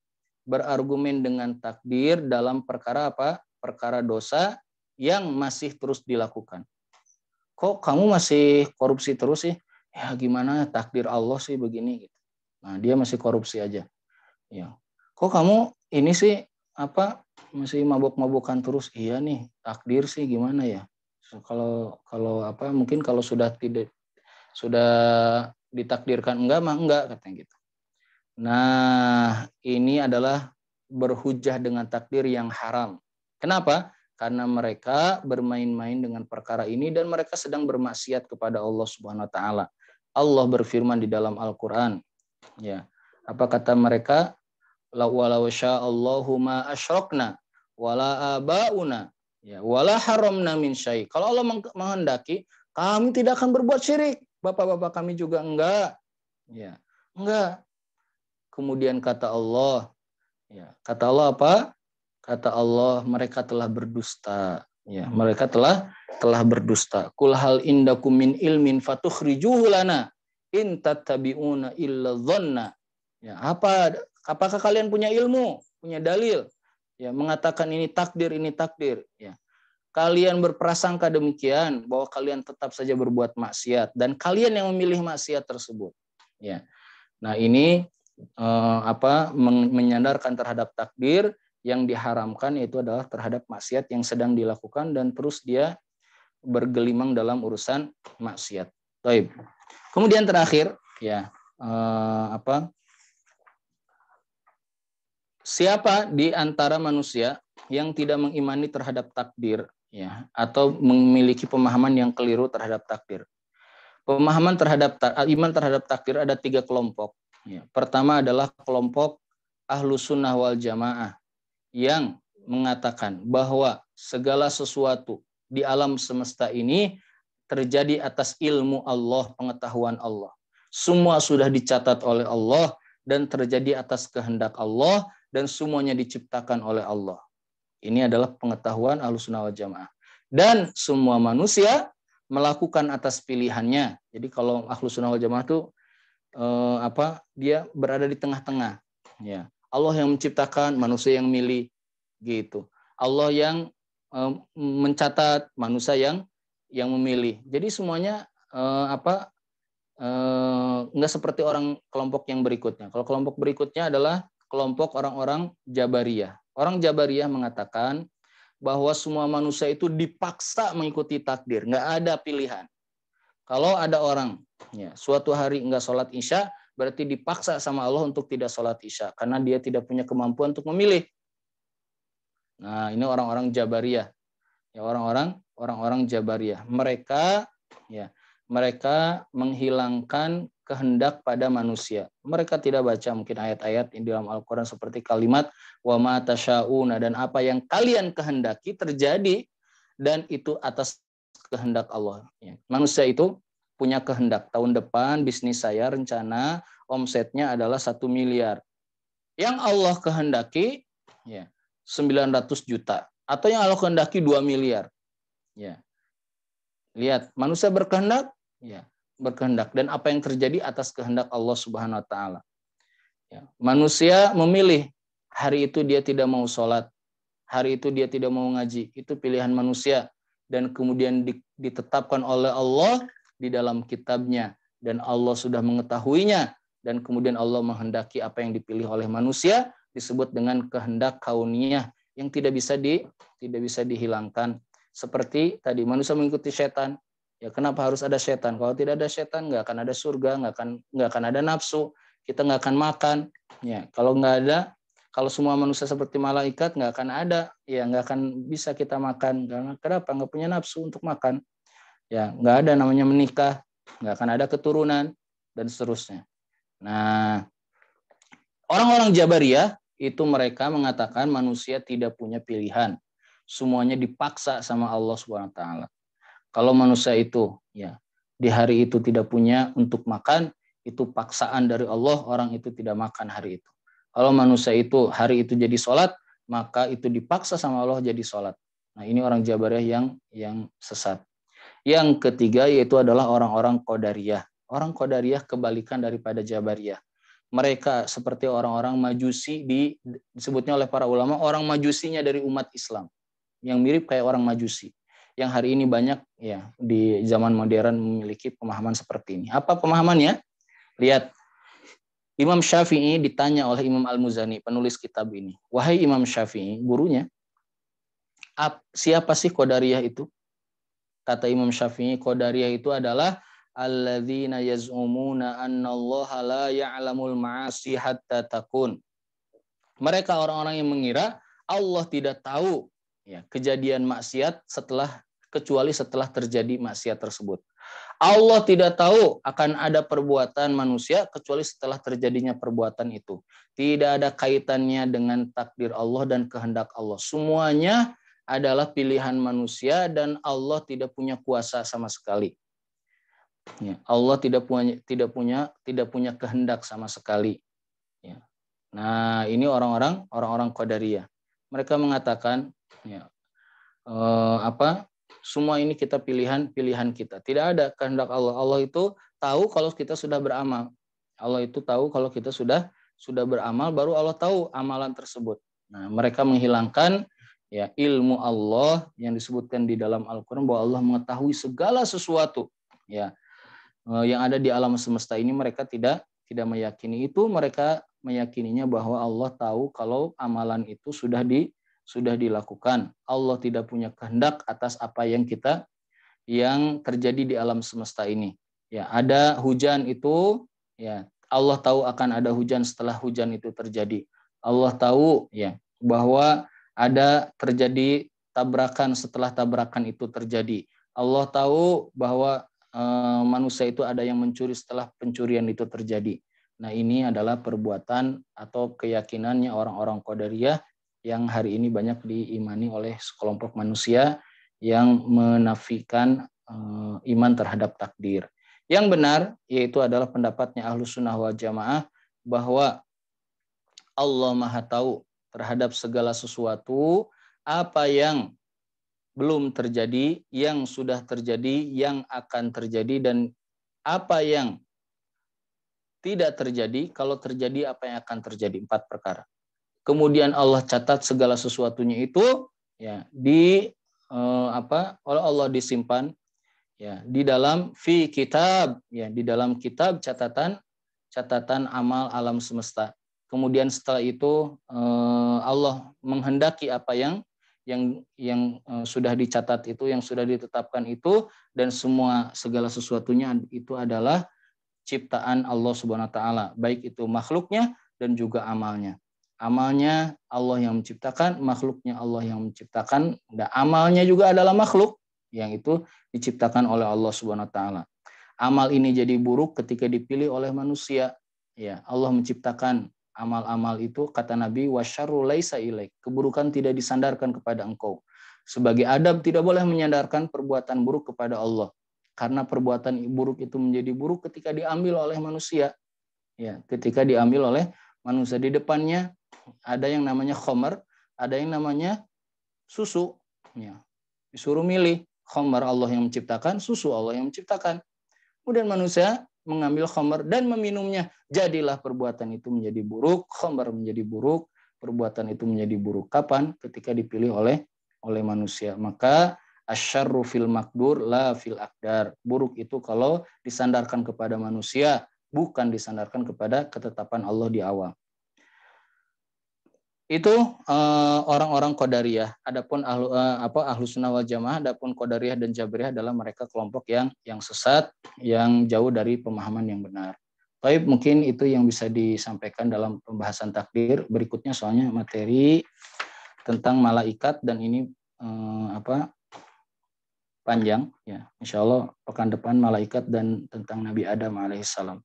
berargumen dengan takdir dalam perkara apa? Perkara dosa yang masih terus dilakukan kok kamu masih korupsi terus sih? Ya gimana takdir Allah sih begini gitu. Nah, dia masih korupsi aja. Ya. Kok kamu ini sih apa masih mabuk-mabukan terus? Iya nih, takdir sih gimana ya? Kalau kalau apa mungkin kalau sudah tidak sudah ditakdirkan enggak mah enggak katanya gitu. Nah, ini adalah berhujah dengan takdir yang haram. Kenapa? karena mereka bermain-main dengan perkara ini dan mereka sedang bermaksiat kepada Allah Subhanahu wa taala. Allah berfirman di dalam Al-Qur'an. Ya. Apa kata mereka? La walau Allahu ma asyrakna wala abauna ya wala haramna min syai. Kalau Allah menghendaki, kami tidak akan berbuat syirik. Bapak-bapak kami juga enggak. Ya. Enggak. Kemudian kata Allah, ya, kata Allah apa? Kata Allah, mereka telah berdusta. Ya, hmm. mereka telah telah berdusta. Kul hal indakum min ilmin fatukhrijuhu lana in tattabi'una illa dhanna. Ya, apa apakah kalian punya ilmu, punya dalil? Ya, mengatakan ini takdir, ini takdir, ya. Kalian berprasangka demikian bahwa kalian tetap saja berbuat maksiat dan kalian yang memilih maksiat tersebut. Ya. Nah, ini eh, apa menyandarkan terhadap takdir yang diharamkan yaitu adalah terhadap maksiat yang sedang dilakukan dan terus dia bergelimang dalam urusan maksiat. Taib. Kemudian terakhir ya eh, apa? Siapa di antara manusia yang tidak mengimani terhadap takdir ya atau memiliki pemahaman yang keliru terhadap takdir? Pemahaman terhadap eh, iman terhadap takdir ada tiga kelompok. Ya. Pertama adalah kelompok ahlu sunnah wal jamaah yang mengatakan bahwa segala sesuatu di alam semesta ini terjadi atas ilmu Allah, pengetahuan Allah. Semua sudah dicatat oleh Allah dan terjadi atas kehendak Allah dan semuanya diciptakan oleh Allah. Ini adalah pengetahuan Ahlussunnah wal Jamaah. Dan semua manusia melakukan atas pilihannya. Jadi kalau Ahlussunnah wal Jamaah itu eh, apa? Dia berada di tengah-tengah, ya. Allah yang menciptakan, manusia yang milih gitu. Allah yang eh, mencatat, manusia yang yang memilih. Jadi semuanya eh, apa eh, nggak seperti orang kelompok yang berikutnya. Kalau kelompok berikutnya adalah kelompok orang-orang Jabariyah. Orang Jabariyah mengatakan bahwa semua manusia itu dipaksa mengikuti takdir, nggak ada pilihan. Kalau ada orang ya, suatu hari nggak sholat isya, berarti dipaksa sama Allah untuk tidak sholat isya karena dia tidak punya kemampuan untuk memilih. Nah, ini orang-orang Jabariyah. Ya orang-orang orang-orang Jabariyah. Mereka ya, mereka menghilangkan kehendak pada manusia. Mereka tidak baca mungkin ayat-ayat di dalam Al-Qur'an seperti kalimat wa ma tasha'una dan apa yang kalian kehendaki terjadi dan itu atas kehendak Allah. Ya, manusia itu punya kehendak tahun depan bisnis saya rencana omsetnya adalah satu miliar. Yang Allah kehendaki ya 900 juta atau yang Allah kehendaki 2 miliar. Ya. Lihat, manusia berkehendak ya, berkehendak dan apa yang terjadi atas kehendak Allah Subhanahu wa taala. Ya. Manusia memilih hari itu dia tidak mau sholat, hari itu dia tidak mau ngaji. Itu pilihan manusia dan kemudian ditetapkan oleh Allah di dalam kitabnya dan Allah sudah mengetahuinya dan kemudian Allah menghendaki apa yang dipilih oleh manusia disebut dengan kehendak kauniyah yang tidak bisa di tidak bisa dihilangkan seperti tadi manusia mengikuti setan ya kenapa harus ada setan kalau tidak ada setan nggak akan ada surga nggak akan nggak akan ada nafsu kita nggak akan makan ya kalau nggak ada kalau semua manusia seperti malaikat nggak akan ada ya nggak akan bisa kita makan karena kenapa nggak punya nafsu untuk makan ya nggak ada namanya menikah nggak akan ada keturunan dan seterusnya nah orang-orang Jabariyah itu mereka mengatakan manusia tidak punya pilihan semuanya dipaksa sama Allah Subhanahu wa taala kalau manusia itu ya di hari itu tidak punya untuk makan itu paksaan dari Allah orang itu tidak makan hari itu kalau manusia itu hari itu jadi sholat maka itu dipaksa sama Allah jadi sholat nah ini orang Jabariyah yang yang sesat yang ketiga yaitu adalah orang-orang Qadariyah. Orang Qadariyah kebalikan daripada Jabariyah. Mereka seperti orang-orang Majusi di, disebutnya oleh para ulama orang Majusinya dari umat Islam. Yang mirip kayak orang Majusi. Yang hari ini banyak ya di zaman modern memiliki pemahaman seperti ini. Apa pemahamannya? Lihat Imam Syafi'i ditanya oleh Imam Al-Muzani, penulis kitab ini. Wahai Imam Syafi'i, gurunya, siapa sih Qadariyah itu? Kata Imam Syafi'i, Qadariyah itu adalah alladzina yaz'umuna annallaha la ya'lamul ma'asi hatta takun. Mereka orang-orang yang mengira Allah tidak tahu ya, kejadian maksiat setelah kecuali setelah terjadi maksiat tersebut. Allah tidak tahu akan ada perbuatan manusia kecuali setelah terjadinya perbuatan itu. Tidak ada kaitannya dengan takdir Allah dan kehendak Allah. Semuanya adalah pilihan manusia dan Allah tidak punya kuasa sama sekali. Ya, Allah tidak punya tidak punya tidak punya kehendak sama sekali. Ya. Nah, ini orang-orang orang-orang Qadariyah. Mereka mengatakan ya, eh, apa? Semua ini kita pilihan pilihan kita. Tidak ada kehendak Allah. Allah itu tahu kalau kita sudah beramal. Allah itu tahu kalau kita sudah sudah beramal baru Allah tahu amalan tersebut. Nah, mereka menghilangkan ya ilmu Allah yang disebutkan di dalam Al-Qur'an bahwa Allah mengetahui segala sesuatu ya eh, yang ada di alam semesta ini mereka tidak tidak meyakini itu mereka meyakininya bahwa Allah tahu kalau amalan itu sudah di sudah dilakukan Allah tidak punya kehendak atas apa yang kita yang terjadi di alam semesta ini ya ada hujan itu ya Allah tahu akan ada hujan setelah hujan itu terjadi Allah tahu ya bahwa ada terjadi tabrakan setelah tabrakan itu terjadi. Allah tahu bahwa e, manusia itu ada yang mencuri setelah pencurian itu terjadi. Nah, ini adalah perbuatan atau keyakinannya orang-orang Qadariyah yang hari ini banyak diimani oleh sekelompok manusia yang menafikan e, iman terhadap takdir. Yang benar yaitu adalah pendapatnya Ahlus Sunnah wal Jamaah bahwa Allah Maha tahu terhadap segala sesuatu apa yang belum terjadi, yang sudah terjadi, yang akan terjadi dan apa yang tidak terjadi, kalau terjadi apa yang akan terjadi, empat perkara. Kemudian Allah catat segala sesuatunya itu ya di eh, apa oleh Allah disimpan ya di dalam fi kitab ya di dalam kitab catatan catatan amal alam semesta kemudian setelah itu eh, Allah menghendaki apa yang yang yang eh, sudah dicatat itu yang sudah ditetapkan itu dan semua segala sesuatunya itu adalah ciptaan Allah Subhanahu wa taala baik itu makhluknya dan juga amalnya amalnya Allah yang menciptakan makhluknya Allah yang menciptakan dan amalnya juga adalah makhluk yang itu diciptakan oleh Allah Subhanahu wa taala amal ini jadi buruk ketika dipilih oleh manusia ya Allah menciptakan amal-amal itu kata Nabi wasyarru laisa ilaik. Keburukan tidak disandarkan kepada engkau. Sebagai adab tidak boleh menyandarkan perbuatan buruk kepada Allah karena perbuatan buruk itu menjadi buruk ketika diambil oleh manusia. Ya, ketika diambil oleh manusia di depannya ada yang namanya khomer, ada yang namanya susu. Ya. Disuruh milih khomer Allah yang menciptakan, susu Allah yang menciptakan. Kemudian manusia mengambil khomer dan meminumnya, jadilah perbuatan itu menjadi buruk, khomer menjadi buruk, perbuatan itu menjadi buruk. Kapan? Ketika dipilih oleh oleh manusia. Maka asyarru fil makdur la fil akdar. Buruk itu kalau disandarkan kepada manusia, bukan disandarkan kepada ketetapan Allah di awal itu orang eh, orang-orang Qadariyah. Adapun ahlu uh, apa ahlu sunnah wal jamaah, adapun kodariah dan Jabriyah adalah mereka kelompok yang yang sesat, yang jauh dari pemahaman yang benar. Baik, mungkin itu yang bisa disampaikan dalam pembahasan takdir. Berikutnya soalnya materi tentang malaikat dan ini uh, apa panjang ya. Insya Allah pekan depan malaikat dan tentang Nabi Adam alaihissalam.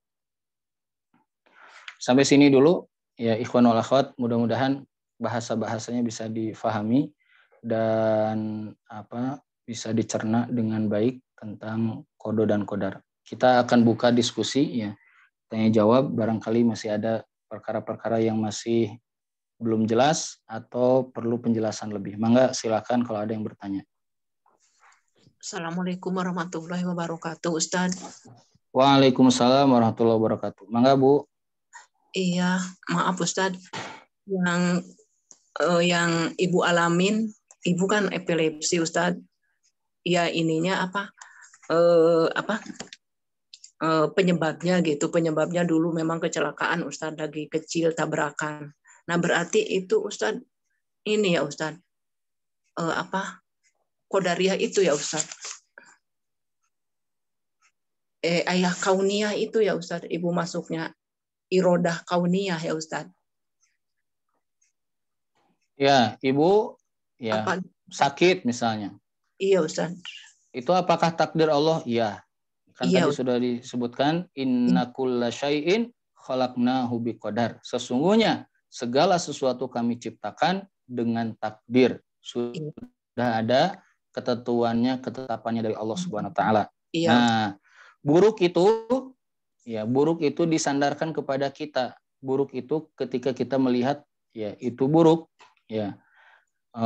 Sampai sini dulu ya ikhwan wal akhwat mudah-mudahan bahasa-bahasanya bisa difahami dan apa bisa dicerna dengan baik tentang kodo dan kodar. Kita akan buka diskusi ya tanya jawab barangkali masih ada perkara-perkara yang masih belum jelas atau perlu penjelasan lebih. Mangga silakan kalau ada yang bertanya. Assalamualaikum warahmatullahi wabarakatuh Ustaz. Waalaikumsalam warahmatullahi wabarakatuh. Mangga Bu. Iya, maaf Ustad, Yang uh, yang ibu alamin, ibu kan epilepsi Ustad, Iya ininya apa? Uh, apa? Uh, penyebabnya gitu. Penyebabnya dulu memang kecelakaan Ustad lagi kecil tabrakan. Nah berarti itu Ustad ini ya Ustad, Uh, apa? kodaria itu ya Ustad, eh, ayah kaunia itu ya Ustadz, ibu masuknya irodah kauniyah ya Ustadz. Ya, ibu ya Apa? sakit misalnya. Iya Ustadz. Itu apakah takdir Allah? Iya. Kan iya, tadi sudah disebutkan inna kulla syai'in khalaqnahu biqadar. Sesungguhnya segala sesuatu kami ciptakan dengan takdir. Sudah ada ketentuannya, ketetapannya dari Allah Subhanahu wa taala. Iya. Nah, buruk itu ya buruk itu disandarkan kepada kita buruk itu ketika kita melihat ya itu buruk ya e,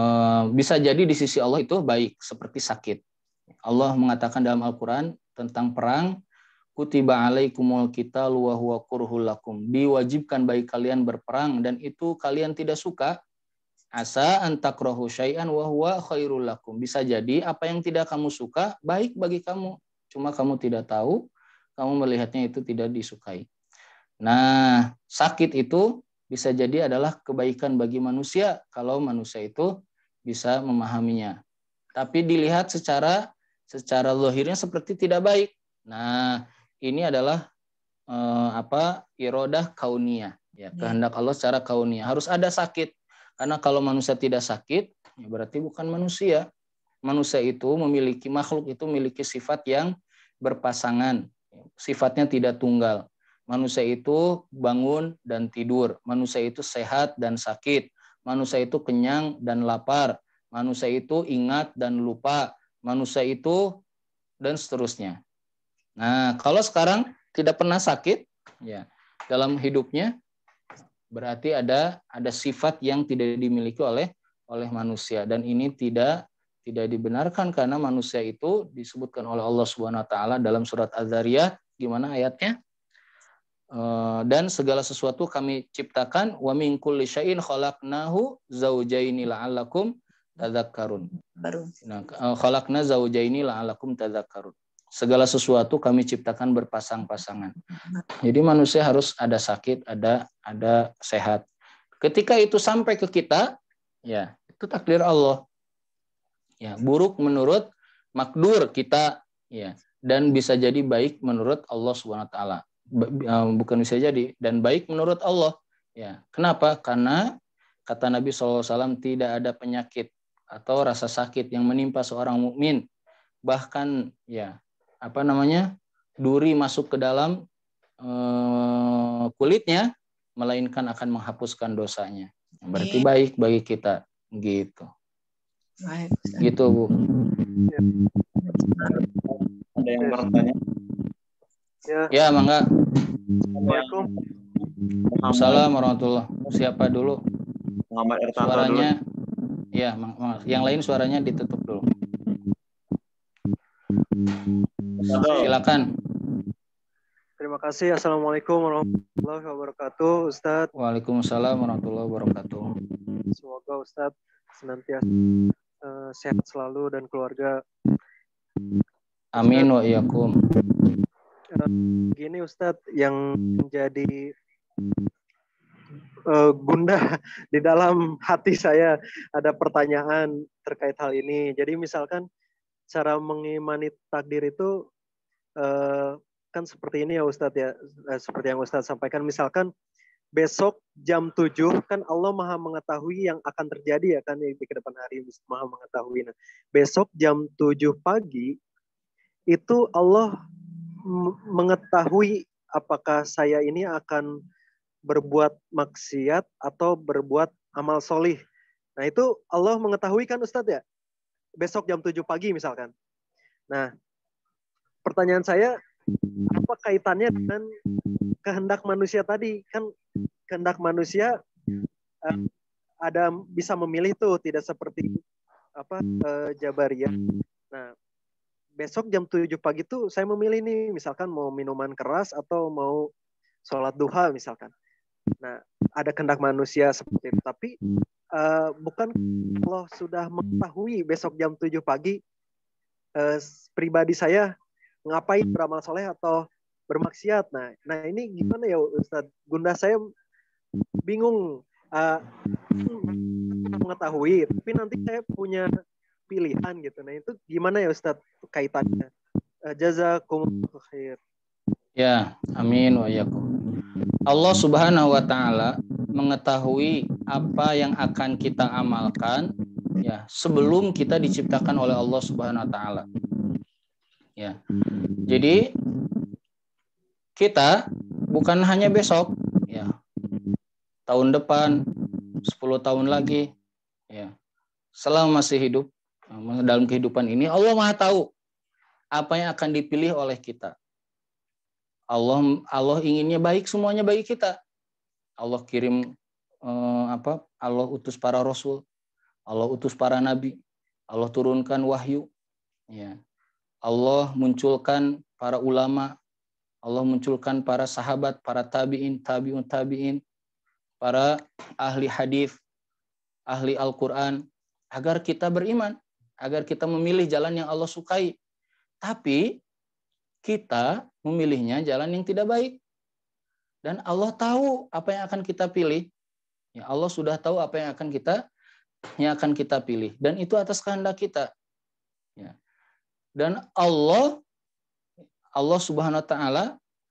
bisa jadi di sisi Allah itu baik seperti sakit Allah mengatakan dalam Al-Quran tentang perang kutiba alaikumul kita luahua kurhulakum diwajibkan baik kalian berperang dan itu kalian tidak suka asa antakrohu syai'an wa huwa khairul bisa jadi apa yang tidak kamu suka baik bagi kamu cuma kamu tidak tahu kamu melihatnya itu tidak disukai. Nah, sakit itu bisa jadi adalah kebaikan bagi manusia kalau manusia itu bisa memahaminya. Tapi dilihat secara secara lahirnya seperti tidak baik. Nah, ini adalah eh, apa? irodah kaunia, ya, ya, kehendak Allah secara kaunia. Harus ada sakit. Karena kalau manusia tidak sakit, ya berarti bukan manusia. Manusia itu memiliki makhluk itu memiliki sifat yang berpasangan sifatnya tidak tunggal. Manusia itu bangun dan tidur, manusia itu sehat dan sakit, manusia itu kenyang dan lapar, manusia itu ingat dan lupa, manusia itu dan seterusnya. Nah, kalau sekarang tidak pernah sakit ya dalam hidupnya berarti ada ada sifat yang tidak dimiliki oleh oleh manusia dan ini tidak tidak dibenarkan karena manusia itu disebutkan oleh Allah Subhanahu wa taala dalam surat Az-Zariyat gimana ayatnya? Eh, dan segala sesuatu kami ciptakan wa min kulli syai'in khalaqnahu zaujaini la'allakum tadzakkarun. Baru. Nah, eh, khalaqna zaujaini la'allakum tadzakkarun. Segala sesuatu kami ciptakan berpasang-pasangan. Jadi manusia harus ada sakit, ada ada sehat. Ketika itu sampai ke kita, ya, itu takdir Allah ya buruk menurut makdur kita ya dan bisa jadi baik menurut Allah Subhanahu taala ya, bukan bisa jadi dan baik menurut Allah ya kenapa karena kata Nabi saw tidak ada penyakit atau rasa sakit yang menimpa seorang mukmin bahkan ya apa namanya duri masuk ke dalam eh, kulitnya melainkan akan menghapuskan dosanya berarti iya. baik bagi kita gitu Baik, Gitu, Bu. Ada yang bertanya? Ya. Ya, Mangga. Assalamualaikum. Waalaikumsalam warahmatullah. Siapa dulu? Muhammad Ertama Suaranya dulu. Ya, yang lain suaranya ditutup dulu. Silakan. Terima kasih. Assalamualaikum warahmatullahi wabarakatuh, Ustadz. Waalaikumsalam warahmatullahi wabarakatuh. Semoga Ustadz senantiasa uh, sehat selalu dan keluarga. Amin wa yakum. Uh, eh, gini Ustadz, yang menjadi uh, eh, gundah di dalam hati saya ada pertanyaan terkait hal ini. Jadi misalkan cara mengimani takdir itu uh, kan seperti ini ya Ustadz ya, uh, seperti yang Ustadz sampaikan. Misalkan besok jam 7 kan Allah Maha mengetahui yang akan terjadi ya kan di kedepan hari Maha mengetahui. Nah, besok jam 7 pagi itu Allah mengetahui apakah saya ini akan berbuat maksiat atau berbuat amal solih. Nah itu Allah mengetahui kan Ustadz ya? Besok jam 7 pagi misalkan. Nah pertanyaan saya Hmm. apa kaitannya dengan kehendak manusia tadi kan kehendak manusia uh, ada bisa memilih tuh tidak seperti apa uh, Jabaria. Nah, besok jam 7 pagi tuh saya memilih nih misalkan mau minuman keras atau mau sholat duha misalkan. Nah, ada kehendak manusia seperti itu tapi uh, bukan Allah sudah mengetahui besok jam 7 pagi uh, pribadi saya ngapain beramal soleh atau bermaksiat. Nah, nah ini gimana ya Ustaz? Gunda saya bingung uh, mengetahui, tapi nanti saya punya pilihan gitu. Nah itu gimana ya Ustaz kaitannya? Uh, jazakumullah khair. Ya, amin wa yakum. Allah Subhanahu wa taala mengetahui apa yang akan kita amalkan ya sebelum kita diciptakan oleh Allah Subhanahu wa taala ya. Hmm. Jadi kita bukan hanya besok ya. Tahun depan, 10 tahun lagi ya. Selama masih hidup dalam kehidupan ini Allah Maha tahu apa yang akan dipilih oleh kita. Allah Allah inginnya baik semuanya bagi kita. Allah kirim eh, apa? Allah utus para rasul, Allah utus para nabi, Allah turunkan wahyu. Ya. Allah munculkan para ulama, Allah munculkan para sahabat, para tabi'in, tabi'un tabi'in, para ahli hadis, ahli Al-Qur'an agar kita beriman, agar kita memilih jalan yang Allah sukai. Tapi kita memilihnya jalan yang tidak baik. Dan Allah tahu apa yang akan kita pilih. Ya Allah sudah tahu apa yang akan kita yang akan kita pilih dan itu atas kehendak kita. Ya. Dan Allah Allah Subhanahu wa taala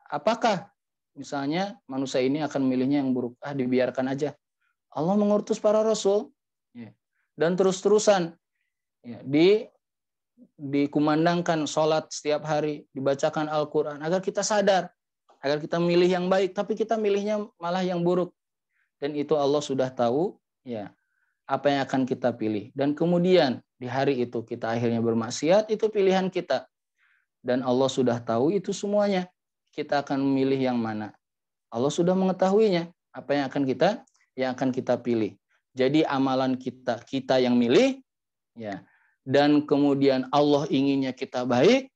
apakah misalnya manusia ini akan milihnya yang buruk? Ah dibiarkan aja. Allah mengutus para rasul ya. dan terus-terusan ya, di dikumandangkan sholat setiap hari, dibacakan Al-Quran, agar kita sadar, agar kita milih yang baik, tapi kita milihnya malah yang buruk. Dan itu Allah sudah tahu, ya apa yang akan kita pilih. Dan kemudian di hari itu kita akhirnya bermaksiat, itu pilihan kita. Dan Allah sudah tahu itu semuanya. Kita akan memilih yang mana. Allah sudah mengetahuinya apa yang akan kita yang akan kita pilih. Jadi amalan kita kita yang milih ya. Dan kemudian Allah inginnya kita baik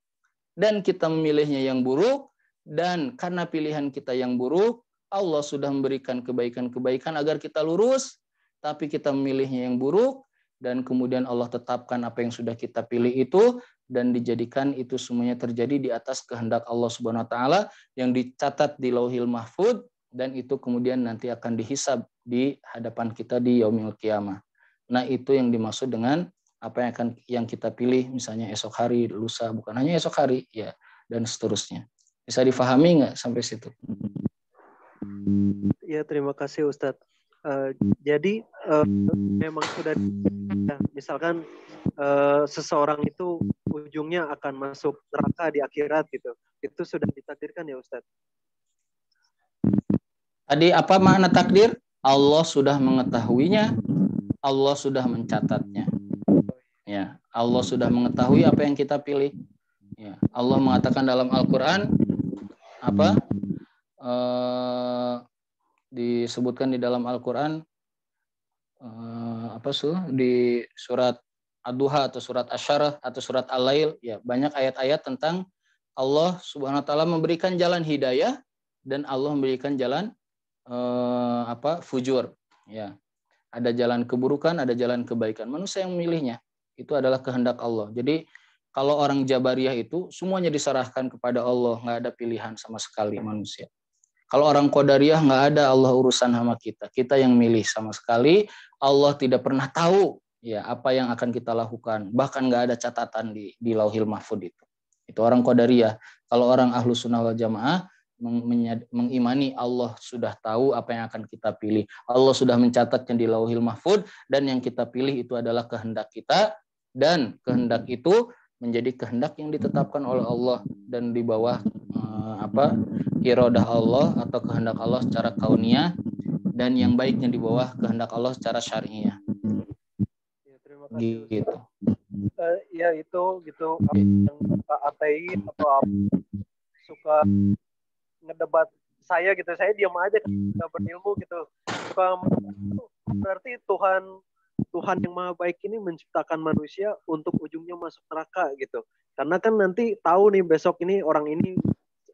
dan kita memilihnya yang buruk dan karena pilihan kita yang buruk Allah sudah memberikan kebaikan-kebaikan agar kita lurus tapi kita memilihnya yang buruk dan kemudian Allah tetapkan apa yang sudah kita pilih itu dan dijadikan itu semuanya terjadi di atas kehendak Allah Subhanahu wa taala yang dicatat di Lauhil Mahfud dan itu kemudian nanti akan dihisab di hadapan kita di yaumil kiamah. Nah, itu yang dimaksud dengan apa yang akan yang kita pilih misalnya esok hari, lusa, bukan hanya esok hari, ya dan seterusnya. Bisa difahami nggak sampai situ? Ya, terima kasih Ustadz. Eh, jadi uh, memang sudah ya, misalkan uh, seseorang itu ujungnya akan masuk neraka di akhirat gitu. Itu sudah ditakdirkan ya Ustadz. Tadi apa makna takdir? Allah sudah mengetahuinya, Allah sudah mencatatnya. Ya, Allah sudah mengetahui apa yang kita pilih. Ya, Allah mengatakan dalam Al-Qur'an apa? disebutkan di dalam Al-Qur'an eh, apa sih di surat Ad-Duha atau surat Asyarah atau surat Al-Lail ya banyak ayat-ayat tentang Allah Subhanahu wa taala memberikan jalan hidayah dan Allah memberikan jalan eh, apa fujur ya ada jalan keburukan ada jalan kebaikan manusia yang memilihnya itu adalah kehendak Allah jadi kalau orang Jabariyah itu semuanya diserahkan kepada Allah nggak ada pilihan sama sekali manusia kalau orang Qadariyah nggak ada Allah urusan sama kita. Kita yang milih sama sekali. Allah tidak pernah tahu ya apa yang akan kita lakukan. Bahkan nggak ada catatan di, di lauhil mahfud itu. Itu orang Qadariyah. Kalau orang ahlu sunnah wal jamaah, mengimani Allah sudah tahu apa yang akan kita pilih. Allah sudah mencatatnya di Lauhil Mahfud dan yang kita pilih itu adalah kehendak kita dan kehendak itu menjadi kehendak yang ditetapkan oleh Allah dan di bawah eh, apa irodah Allah atau kehendak Allah secara kauniyah dan yang baiknya di bawah kehendak Allah secara syariah. Ya, terima kasih. Gitu. Uh, ya itu gitu yang ateis atau apa, suka ngedebat saya gitu saya diam aja nggak berilmu gitu suka berarti Tuhan Tuhan yang maha baik ini menciptakan manusia untuk ujungnya masuk neraka gitu karena kan nanti tahu nih besok ini orang ini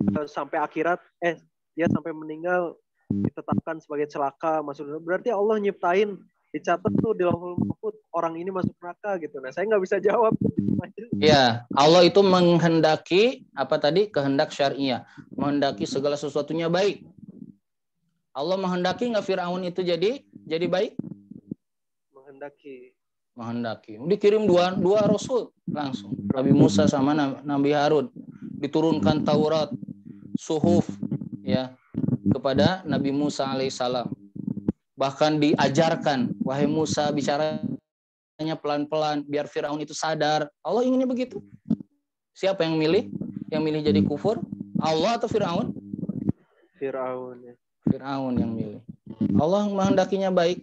Hmm. Eh, sampai akhirat eh dia sampai meninggal hmm. ditetapkan sebagai celaka masuk neraka. Berarti Allah nyiptain dicatat tuh di lauhul mahfud orang ini masuk neraka gitu. Nah, saya nggak bisa jawab. ya Allah itu menghendaki apa tadi? Kehendak syariah, menghendaki segala sesuatunya baik. Allah menghendaki nggak Firaun itu jadi jadi baik? Menghendaki. Menghendaki. Dikirim dua dua rasul langsung, Nabi Musa sama Nabi Harun. Diturunkan Taurat, suhuf ya kepada Nabi Musa alaihissalam. Bahkan diajarkan, wahai Musa bicaranya pelan-pelan biar Firaun itu sadar. Allah inginnya begitu. Siapa yang milih? Yang milih jadi kufur? Allah atau Firaun? Firaun ya. Firaun yang milih. Allah menghendakinya baik.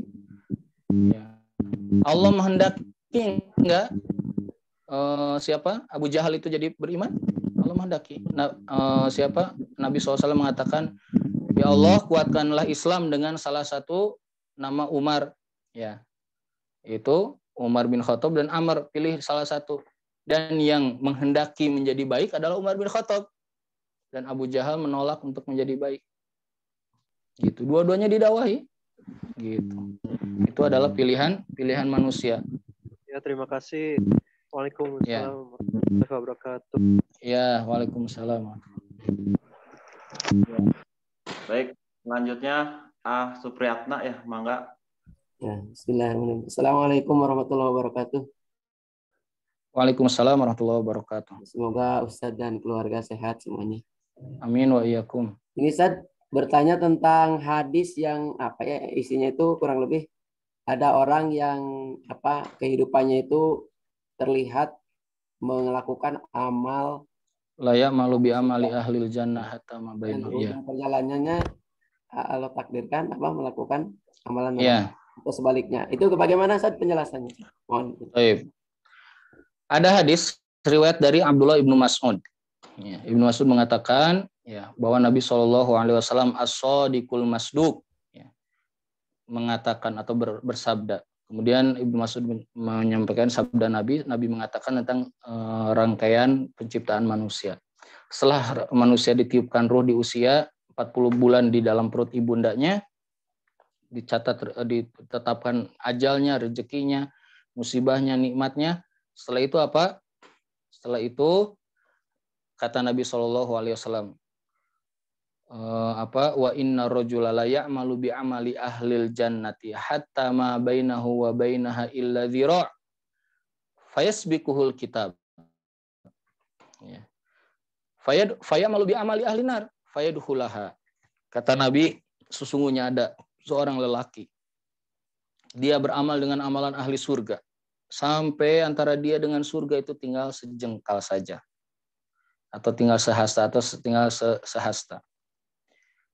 Ya. Allah menghendaki enggak uh, siapa Abu Jahal itu jadi beriman? Allah menghendaki. Nah, uh, siapa Nabi SAW mengatakan, Ya Allah kuatkanlah Islam dengan salah satu nama Umar. Ya, itu Umar bin Khattab dan Amr pilih salah satu. Dan yang menghendaki menjadi baik adalah Umar bin Khattab. Dan Abu Jahal menolak untuk menjadi baik. Gitu. Dua-duanya didawahi Gitu. Itu adalah pilihan pilihan manusia. Ya, terima kasih. Waalaikumsalam ya. wabarakatuh. Ya, Waalaikumsalam. Baik, selanjutnya Ah Supriyatna ya, mangga. Ya, Assalamualaikum warahmatullahi wabarakatuh. Waalaikumsalam warahmatullahi wabarakatuh. Semoga Ustadz dan keluarga sehat semuanya. Amin wa iyakum. Ini Ustaz bertanya tentang hadis yang apa ya isinya itu kurang lebih ada orang yang apa kehidupannya itu terlihat melakukan amal layak malu bi amali ahli jannah hatta mabainu nah, ya. Perjalanannya Allah takdirkan apa melakukan amalan ya. atau sebaliknya. Itu bagaimana saat penjelasannya? Mohon. Baik. Ada hadis riwayat dari Abdullah ibnu Mas'ud. Ya, ibnu Mas'ud mengatakan ya bahwa Nabi Shallallahu Alaihi Wasallam asodikul masduq ya, mengatakan atau ber, bersabda Kemudian Ibnu Mas'ud menyampaikan sabda Nabi, Nabi mengatakan tentang e, rangkaian penciptaan manusia. Setelah manusia ditiupkan roh di usia 40 bulan di dalam perut ibundanya, dicatat ditetapkan ajalnya, rezekinya, musibahnya, nikmatnya. Setelah itu apa? Setelah itu kata Nabi Shallallahu alaihi wasallam, uh, apa wa inna rajula la ya'malu bi amali ahlil jannati hatta ma bainahu wa bainaha illa dhira' fayasbikuhul kitab ya fayad fayamalu bi amali ahli nar fayadkhulaha kata nabi sesungguhnya ada seorang lelaki dia beramal dengan amalan ahli surga sampai antara dia dengan surga itu tinggal sejengkal saja atau tinggal sehasta atau tinggal sehasta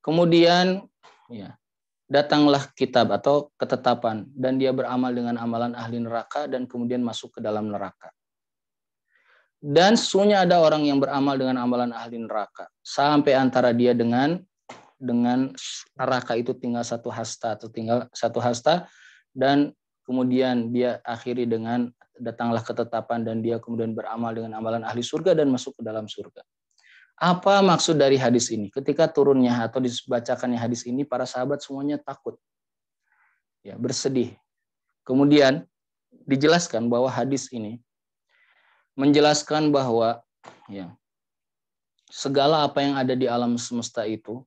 Kemudian ya, datanglah kitab atau ketetapan dan dia beramal dengan amalan ahli neraka dan kemudian masuk ke dalam neraka. Dan sesungguhnya ada orang yang beramal dengan amalan ahli neraka sampai antara dia dengan dengan neraka itu tinggal satu hasta atau tinggal satu hasta dan kemudian dia akhiri dengan datanglah ketetapan dan dia kemudian beramal dengan amalan ahli surga dan masuk ke dalam surga. Apa maksud dari hadis ini? Ketika turunnya atau dibacakannya hadis ini, para sahabat semuanya takut. Ya, bersedih. Kemudian dijelaskan bahwa hadis ini menjelaskan bahwa ya segala apa yang ada di alam semesta itu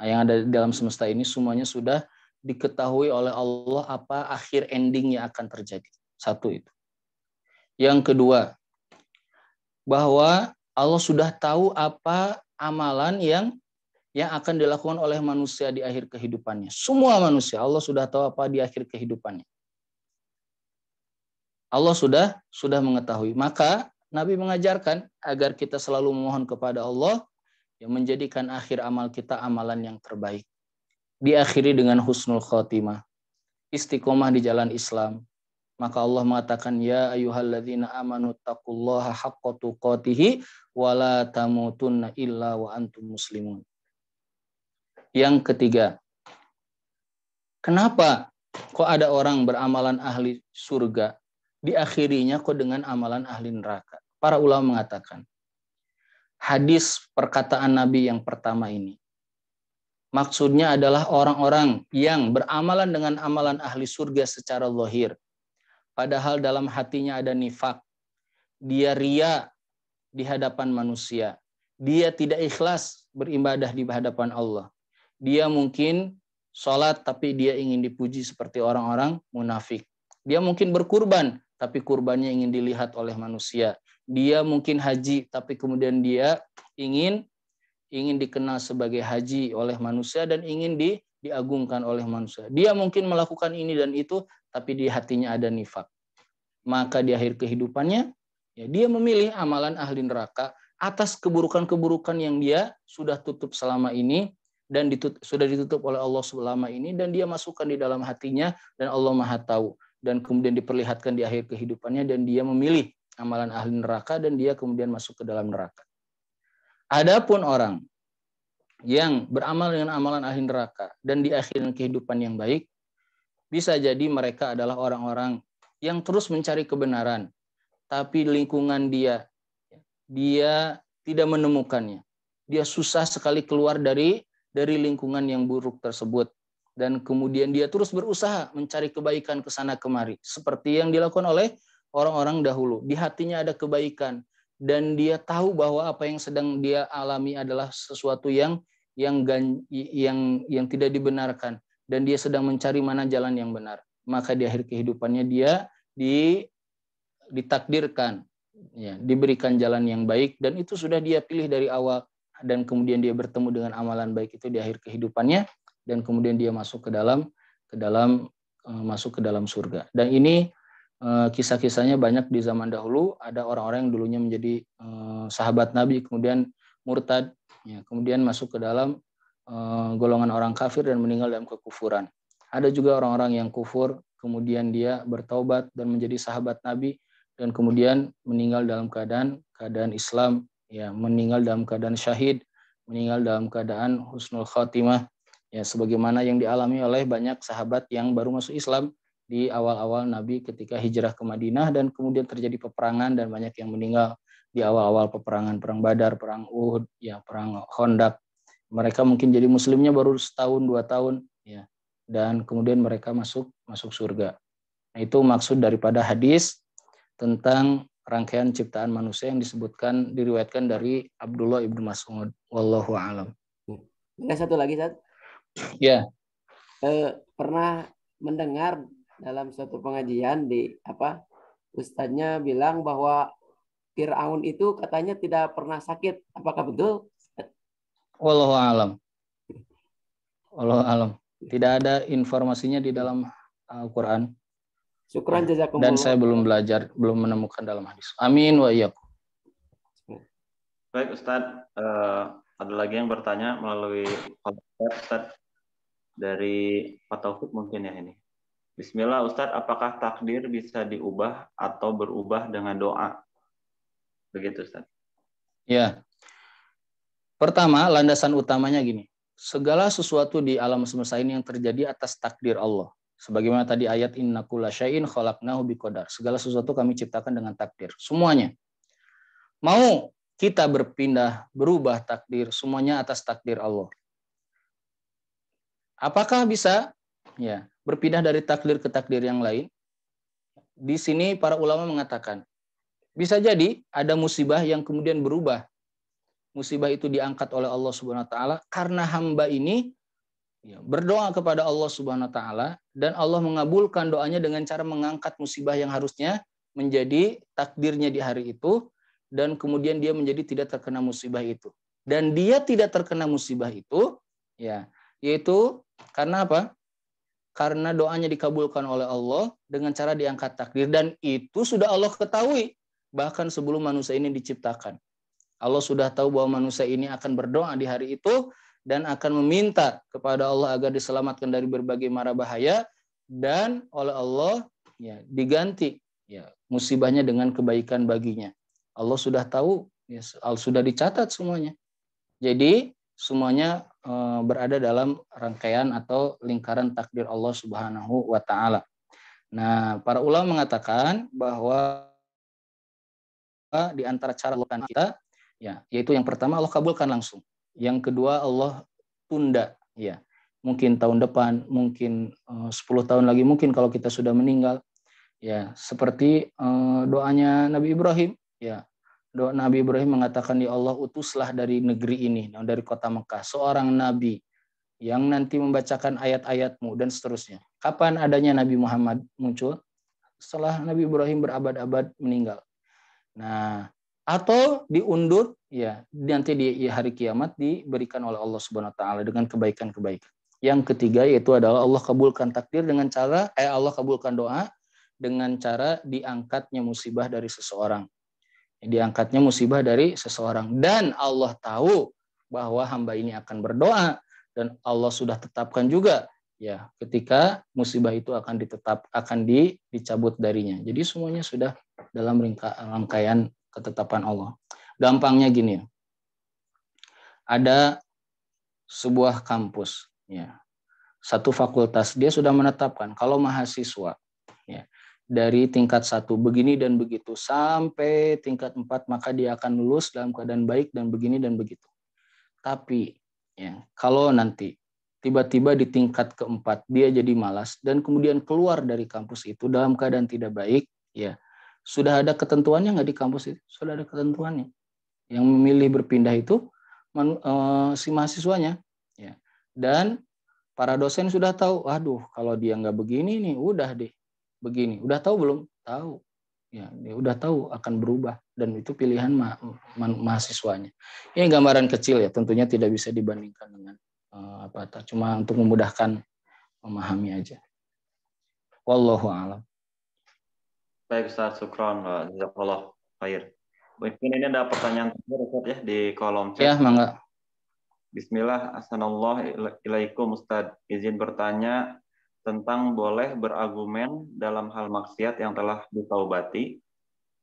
yang ada di dalam semesta ini semuanya sudah diketahui oleh Allah apa akhir ending yang akan terjadi. Satu itu. Yang kedua, bahwa Allah sudah tahu apa amalan yang yang akan dilakukan oleh manusia di akhir kehidupannya. Semua manusia Allah sudah tahu apa di akhir kehidupannya. Allah sudah sudah mengetahui. Maka Nabi mengajarkan agar kita selalu memohon kepada Allah yang menjadikan akhir amal kita amalan yang terbaik. Diakhiri dengan husnul khotimah. Istiqomah di jalan Islam, maka Allah mengatakan ya ayyuhalladzina amanu taqullaha haqqa tuqatih wa la tamutunna illa wa antum muslimun. Yang ketiga, kenapa kok ada orang beramalan ahli surga diakhirinya kok dengan amalan ahli neraka? Para ulama mengatakan hadis perkataan Nabi yang pertama ini maksudnya adalah orang-orang yang beramalan dengan amalan ahli surga secara lohir padahal dalam hatinya ada nifak. Dia ria di hadapan manusia. Dia tidak ikhlas beribadah di hadapan Allah. Dia mungkin sholat tapi dia ingin dipuji seperti orang-orang munafik. Dia mungkin berkurban tapi kurbannya ingin dilihat oleh manusia. Dia mungkin haji tapi kemudian dia ingin ingin dikenal sebagai haji oleh manusia dan ingin di diagungkan oleh manusia. Dia mungkin melakukan ini dan itu tapi di hatinya ada nifak. Maka di akhir kehidupannya, ya dia memilih amalan ahli neraka atas keburukan-keburukan yang dia sudah tutup selama ini dan ditutup, sudah ditutup oleh Allah selama ini dan dia masukkan di dalam hatinya dan Allah Maha tahu dan kemudian diperlihatkan di akhir kehidupannya dan dia memilih amalan ahli neraka dan dia kemudian masuk ke dalam neraka. Adapun orang yang beramal dengan amalan ahli neraka dan di akhir kehidupan yang baik, bisa jadi mereka adalah orang-orang yang terus mencari kebenaran, tapi lingkungan dia, dia tidak menemukannya. Dia susah sekali keluar dari dari lingkungan yang buruk tersebut. Dan kemudian dia terus berusaha mencari kebaikan ke sana kemari. Seperti yang dilakukan oleh orang-orang dahulu. Di hatinya ada kebaikan. Dan dia tahu bahwa apa yang sedang dia alami adalah sesuatu yang yang yang yang tidak dibenarkan dan dia sedang mencari mana jalan yang benar. Maka di akhir kehidupannya dia di, ditakdirkan, ya, diberikan jalan yang baik dan itu sudah dia pilih dari awal dan kemudian dia bertemu dengan amalan baik itu di akhir kehidupannya dan kemudian dia masuk ke dalam ke dalam eh, masuk ke dalam surga. Dan ini eh, kisah-kisahnya banyak di zaman dahulu ada orang-orang yang dulunya menjadi eh, sahabat Nabi kemudian murtad ya kemudian masuk ke dalam Eh, golongan orang kafir dan meninggal dalam kekufuran. Ada juga orang-orang yang kufur, kemudian dia bertaubat dan menjadi sahabat Nabi, dan kemudian meninggal dalam keadaan keadaan Islam, ya meninggal dalam keadaan syahid, meninggal dalam keadaan husnul khatimah, ya sebagaimana yang dialami oleh banyak sahabat yang baru masuk Islam di awal-awal Nabi ketika hijrah ke Madinah dan kemudian terjadi peperangan dan banyak yang meninggal di awal-awal peperangan perang Badar, perang Uhud, ya perang Khandaq mereka mungkin jadi muslimnya baru setahun dua tahun ya dan kemudian mereka masuk masuk surga nah itu maksud daripada hadis tentang rangkaian ciptaan manusia yang disebutkan diriwayatkan dari Abdullah ibnu Mas'ud wallahu alam nah, satu lagi saat ya eh, pernah mendengar dalam suatu pengajian di apa ustadznya bilang bahwa Fir'aun itu katanya tidak pernah sakit apakah betul Wallahu alam. Wallahu alam. Tidak ada informasinya di dalam Al-Qur'an. Uh, Syukran jazakumullah. Dan saya belum belajar, belum menemukan dalam hadis. Amin wa iya. Baik Ustadz, uh, ada lagi yang bertanya melalui Ustadz dari Pak Taufik mungkin ya ini. Bismillah Ustadz, apakah takdir bisa diubah atau berubah dengan doa? Begitu Ustadz. Ya, Pertama, landasan utamanya gini. Segala sesuatu di alam semesta ini yang terjadi atas takdir Allah. Sebagaimana tadi ayat inna kula syai'in khalaqnahu biqadar. Segala sesuatu kami ciptakan dengan takdir. Semuanya. Mau kita berpindah, berubah takdir, semuanya atas takdir Allah. Apakah bisa ya berpindah dari takdir ke takdir yang lain? Di sini para ulama mengatakan bisa jadi ada musibah yang kemudian berubah musibah itu diangkat oleh Allah Subhanahu wa taala karena hamba ini ya, berdoa kepada Allah Subhanahu wa taala dan Allah mengabulkan doanya dengan cara mengangkat musibah yang harusnya menjadi takdirnya di hari itu dan kemudian dia menjadi tidak terkena musibah itu. Dan dia tidak terkena musibah itu ya, yaitu karena apa? Karena doanya dikabulkan oleh Allah dengan cara diangkat takdir dan itu sudah Allah ketahui bahkan sebelum manusia ini diciptakan. Allah sudah tahu bahwa manusia ini akan berdoa di hari itu dan akan meminta kepada Allah agar diselamatkan dari berbagai mara bahaya dan oleh Allah ya diganti ya musibahnya dengan kebaikan baginya. Allah sudah tahu, ya, sudah dicatat semuanya. Jadi semuanya e, berada dalam rangkaian atau lingkaran takdir Allah Subhanahu wa taala. Nah, para ulama mengatakan bahwa di antara cara lakukan kita ya yaitu yang pertama Allah kabulkan langsung yang kedua Allah tunda ya mungkin tahun depan mungkin eh, uh, 10 tahun lagi mungkin kalau kita sudah meninggal ya seperti uh, doanya Nabi Ibrahim ya doa Nabi Ibrahim mengatakan ya Allah utuslah dari negeri ini nah, dari kota Mekah seorang nabi yang nanti membacakan ayat-ayatmu dan seterusnya kapan adanya Nabi Muhammad muncul setelah Nabi Ibrahim berabad-abad meninggal nah atau diundur ya nanti di hari kiamat diberikan oleh Allah Subhanahu wa taala dengan kebaikan-kebaikan. Yang ketiga yaitu adalah Allah kabulkan takdir dengan cara eh Allah kabulkan doa dengan cara diangkatnya musibah dari seseorang. Diangkatnya musibah dari seseorang dan Allah tahu bahwa hamba ini akan berdoa dan Allah sudah tetapkan juga ya ketika musibah itu akan ditetap akan di, dicabut darinya. Jadi semuanya sudah dalam rangkaian ketetapan Allah. Gampangnya gini ya. Ada sebuah kampus ya. Satu fakultas dia sudah menetapkan kalau mahasiswa ya dari tingkat satu begini dan begitu sampai tingkat empat maka dia akan lulus dalam keadaan baik dan begini dan begitu. Tapi ya, kalau nanti tiba-tiba di tingkat keempat dia jadi malas dan kemudian keluar dari kampus itu dalam keadaan tidak baik, ya sudah ada ketentuannya nggak di kampus itu? Sudah ada ketentuannya. Yang memilih berpindah itu man, e, si mahasiswanya. Ya. Dan para dosen sudah tahu, waduh kalau dia nggak begini nih, udah deh begini. Udah tahu belum? Tahu. Ya, dia udah tahu akan berubah dan itu pilihan ma ma mahasiswanya. Ini gambaran kecil ya, tentunya tidak bisa dibandingkan dengan eh, apa apa cuma untuk memudahkan memahami aja. Wallahu a'lam. Baik Ustaz Sukron, eh, jazakallah khair. Mungkin ini ada pertanyaan terakhir Ustaz ya di kolom chat. Ya, mangga. Bismillah, Assalamualaikum Ustaz. Izin bertanya tentang boleh berargumen dalam hal maksiat yang telah ditaubati.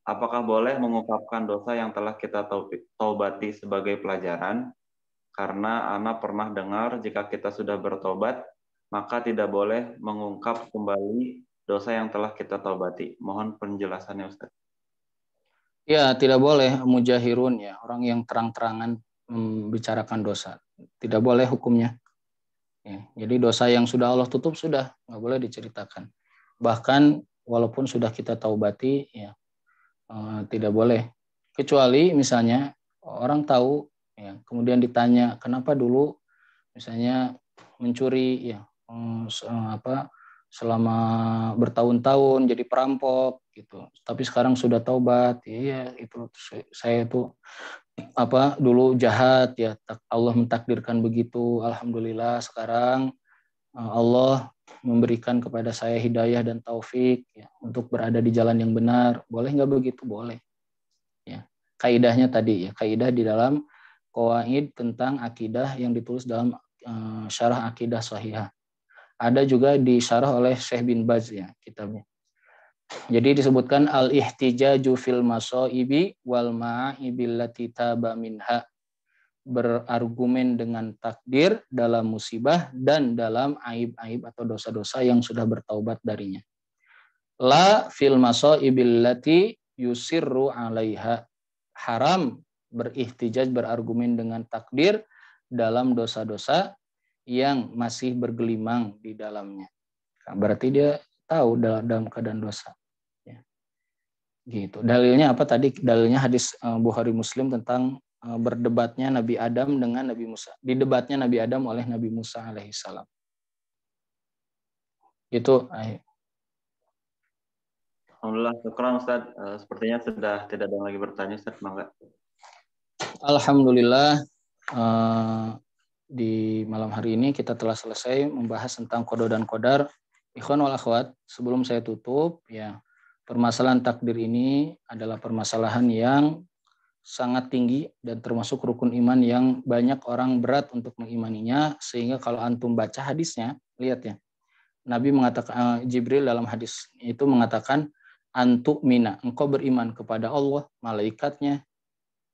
Apakah boleh mengungkapkan dosa yang telah kita taubati sebagai pelajaran? Karena Ana pernah dengar jika kita sudah bertobat, maka tidak boleh mengungkap kembali dosa yang telah kita taubati. Mohon penjelasannya Ustaz. Ya, tidak boleh mujahirun ya, orang yang terang-terangan membicarakan dosa. Tidak boleh hukumnya. Ya, jadi dosa yang sudah Allah tutup sudah nggak boleh diceritakan. Bahkan walaupun sudah kita taubati ya eh, tidak boleh. Kecuali misalnya orang tahu ya, kemudian ditanya kenapa dulu misalnya mencuri ya eh, apa selama bertahun-tahun jadi perampok gitu tapi sekarang sudah taubat iya itu saya itu apa dulu jahat ya Allah mentakdirkan begitu alhamdulillah sekarang eh, Allah memberikan kepada saya hidayah dan taufik ya, untuk berada di jalan yang benar boleh nggak begitu boleh ya kaidahnya tadi ya kaidah di dalam kawaid tentang akidah yang ditulis dalam uh, syarah akidah sahihah ada juga disyarah oleh Syekh bin Baz ya kitabnya. Jadi disebutkan al-ihtijaju fil maso'ibi wal ma'ibil taba minha. Berargumen dengan takdir dalam musibah dan dalam aib-aib atau dosa-dosa yang sudah bertaubat darinya. La fil maso'ibillati lati yusirru alaiha. Haram berihtijaj berargumen dengan takdir dalam dosa-dosa yang masih bergelimang di dalamnya. Nah, berarti dia tahu dalam, keadaan dosa. Ya. Gitu. Dalilnya apa tadi? Dalilnya hadis eh, Bukhari Muslim tentang eh, berdebatnya Nabi Adam dengan Nabi Musa. Didebatnya Nabi Adam oleh Nabi Musa alaihissalam. Itu. Alhamdulillah, syukran Ustaz. Eh, sepertinya sudah tidak ada lagi bertanya Ustaz, mangga. Alhamdulillah di malam hari ini kita telah selesai membahas tentang kodo dan kodar. Ikhwan wal akhwat, sebelum saya tutup, ya permasalahan takdir ini adalah permasalahan yang sangat tinggi dan termasuk rukun iman yang banyak orang berat untuk mengimaninya sehingga kalau antum baca hadisnya lihat ya Nabi mengatakan eh, Jibril dalam hadis itu mengatakan antuk mina engkau beriman kepada Allah malaikatnya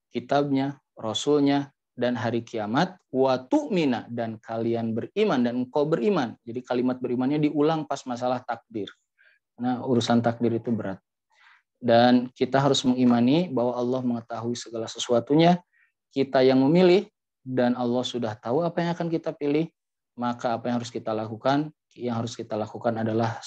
kitabnya rasulnya dan hari kiamat wa tu'mina dan kalian beriman dan engkau beriman. Jadi kalimat berimannya diulang pas masalah takdir. Nah, urusan takdir itu berat. Dan kita harus mengimani bahwa Allah mengetahui segala sesuatunya. Kita yang memilih dan Allah sudah tahu apa yang akan kita pilih, maka apa yang harus kita lakukan? Yang harus kita lakukan adalah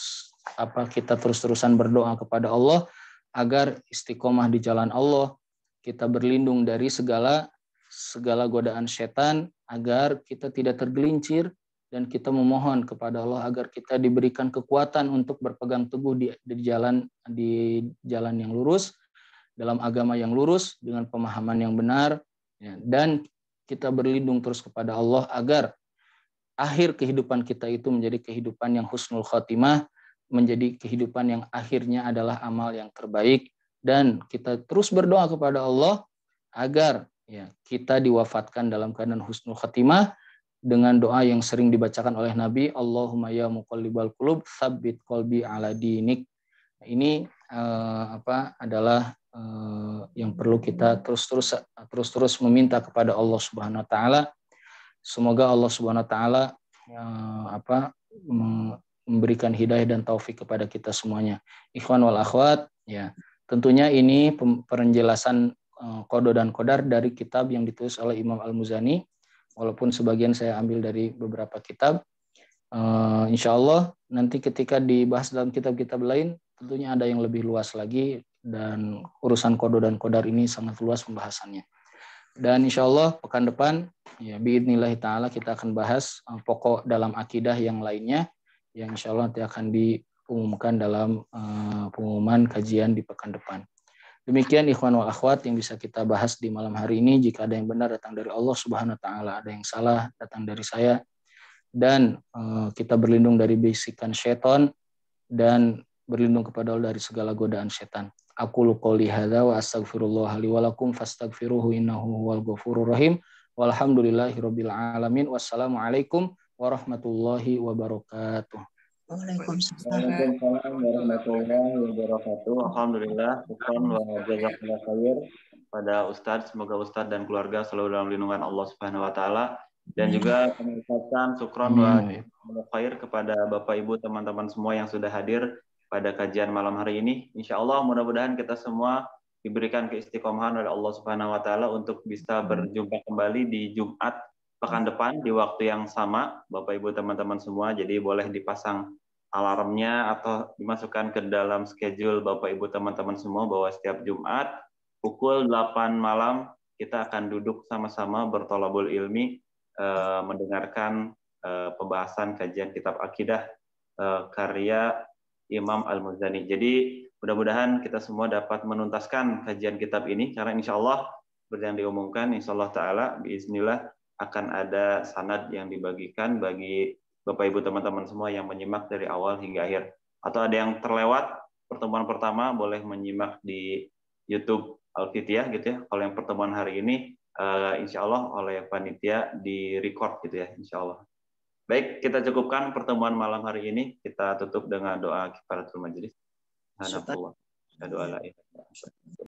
apa kita terus-terusan berdoa kepada Allah agar istiqomah di jalan Allah, kita berlindung dari segala segala godaan setan agar kita tidak tergelincir dan kita memohon kepada Allah agar kita diberikan kekuatan untuk berpegang teguh di, di jalan di jalan yang lurus dalam agama yang lurus dengan pemahaman yang benar ya, dan kita berlindung terus kepada Allah agar akhir kehidupan kita itu menjadi kehidupan yang husnul khotimah menjadi kehidupan yang akhirnya adalah amal yang terbaik dan kita terus berdoa kepada Allah agar ya kita diwafatkan dalam keadaan husnul khatimah dengan doa yang sering dibacakan oleh Nabi Allahumma ya muqallibal qulub tsabbit qalbi ala dinik nah, ini eh, apa adalah eh, yang perlu kita terus-terus terus-terus meminta kepada Allah Subhanahu wa taala semoga Allah Subhanahu wa taala eh, apa memberikan hidayah dan taufik kepada kita semuanya ikhwan wal akhwat ya tentunya ini penjelasan Eh, kodo dan kodar dari kitab yang ditulis oleh Imam Al-Muzani, walaupun sebagian saya ambil dari beberapa kitab. Uh, insya Allah nanti ketika dibahas dalam kitab-kitab lain, tentunya ada yang lebih luas lagi dan urusan kodo dan kodar ini sangat luas pembahasannya. Dan insya Allah pekan depan, ya biidnillahi ta'ala kita akan bahas eh, pokok dalam akidah yang lainnya, yang insya Allah nanti akan diumumkan dalam uh, pengumuman kajian di pekan depan. Demikian ikhwan wal akhwat yang bisa kita bahas di malam hari ini. Jika ada yang benar datang dari Allah Subhanahu wa taala, ada yang salah datang dari saya. Dan eh, kita berlindung dari bisikan setan dan berlindung kepada Allah dari segala godaan setan. Aku qouli hadza wa astaghfirullah li wa lakum fastaghfiruhu innahu huwal ghafurur rahim. Walhamdulillahirabbil alamin. Wassalamualaikum warahmatullahi wabarakatuh. Waalaikumsalam. warahmatullahi wabarakatuh. Alhamdulillah. Bukan wa khair pada Ustadz. Semoga Ustadz dan keluarga selalu dalam lindungan Allah Subhanahu Wa Taala. Dan juga kami ucapkan syukron wa khair kepada Bapak Ibu teman-teman semua yang sudah hadir pada kajian malam hari ini. Insya Allah mudah-mudahan kita semua diberikan keistiqomahan oleh Allah Subhanahu Wa Taala untuk bisa berjumpa kembali di Jumat pekan hmm. depan di waktu yang sama, Bapak Ibu teman-teman semua, jadi boleh dipasang alarmnya atau dimasukkan ke dalam schedule Bapak Ibu teman-teman semua bahwa setiap Jumat pukul 8 malam kita akan duduk sama-sama bertolabul ilmi eh, mendengarkan eh, pembahasan kajian kitab akidah eh, karya Imam Al-Muzani. Jadi mudah-mudahan kita semua dapat menuntaskan kajian kitab ini karena insya Allah seperti yang diumumkan insya Allah Ta'ala biiznillah akan ada sanad yang dibagikan bagi Bapak Ibu teman-teman semua yang menyimak dari awal hingga akhir. Atau ada yang terlewat pertemuan pertama boleh menyimak di YouTube Alfitiah gitu ya. Kalau yang pertemuan hari ini eh, insya Allah oleh panitia di record gitu ya insya Allah. Baik, kita cukupkan pertemuan malam hari ini. Kita tutup dengan doa kepada majelis. Subhanallah. Doa lain.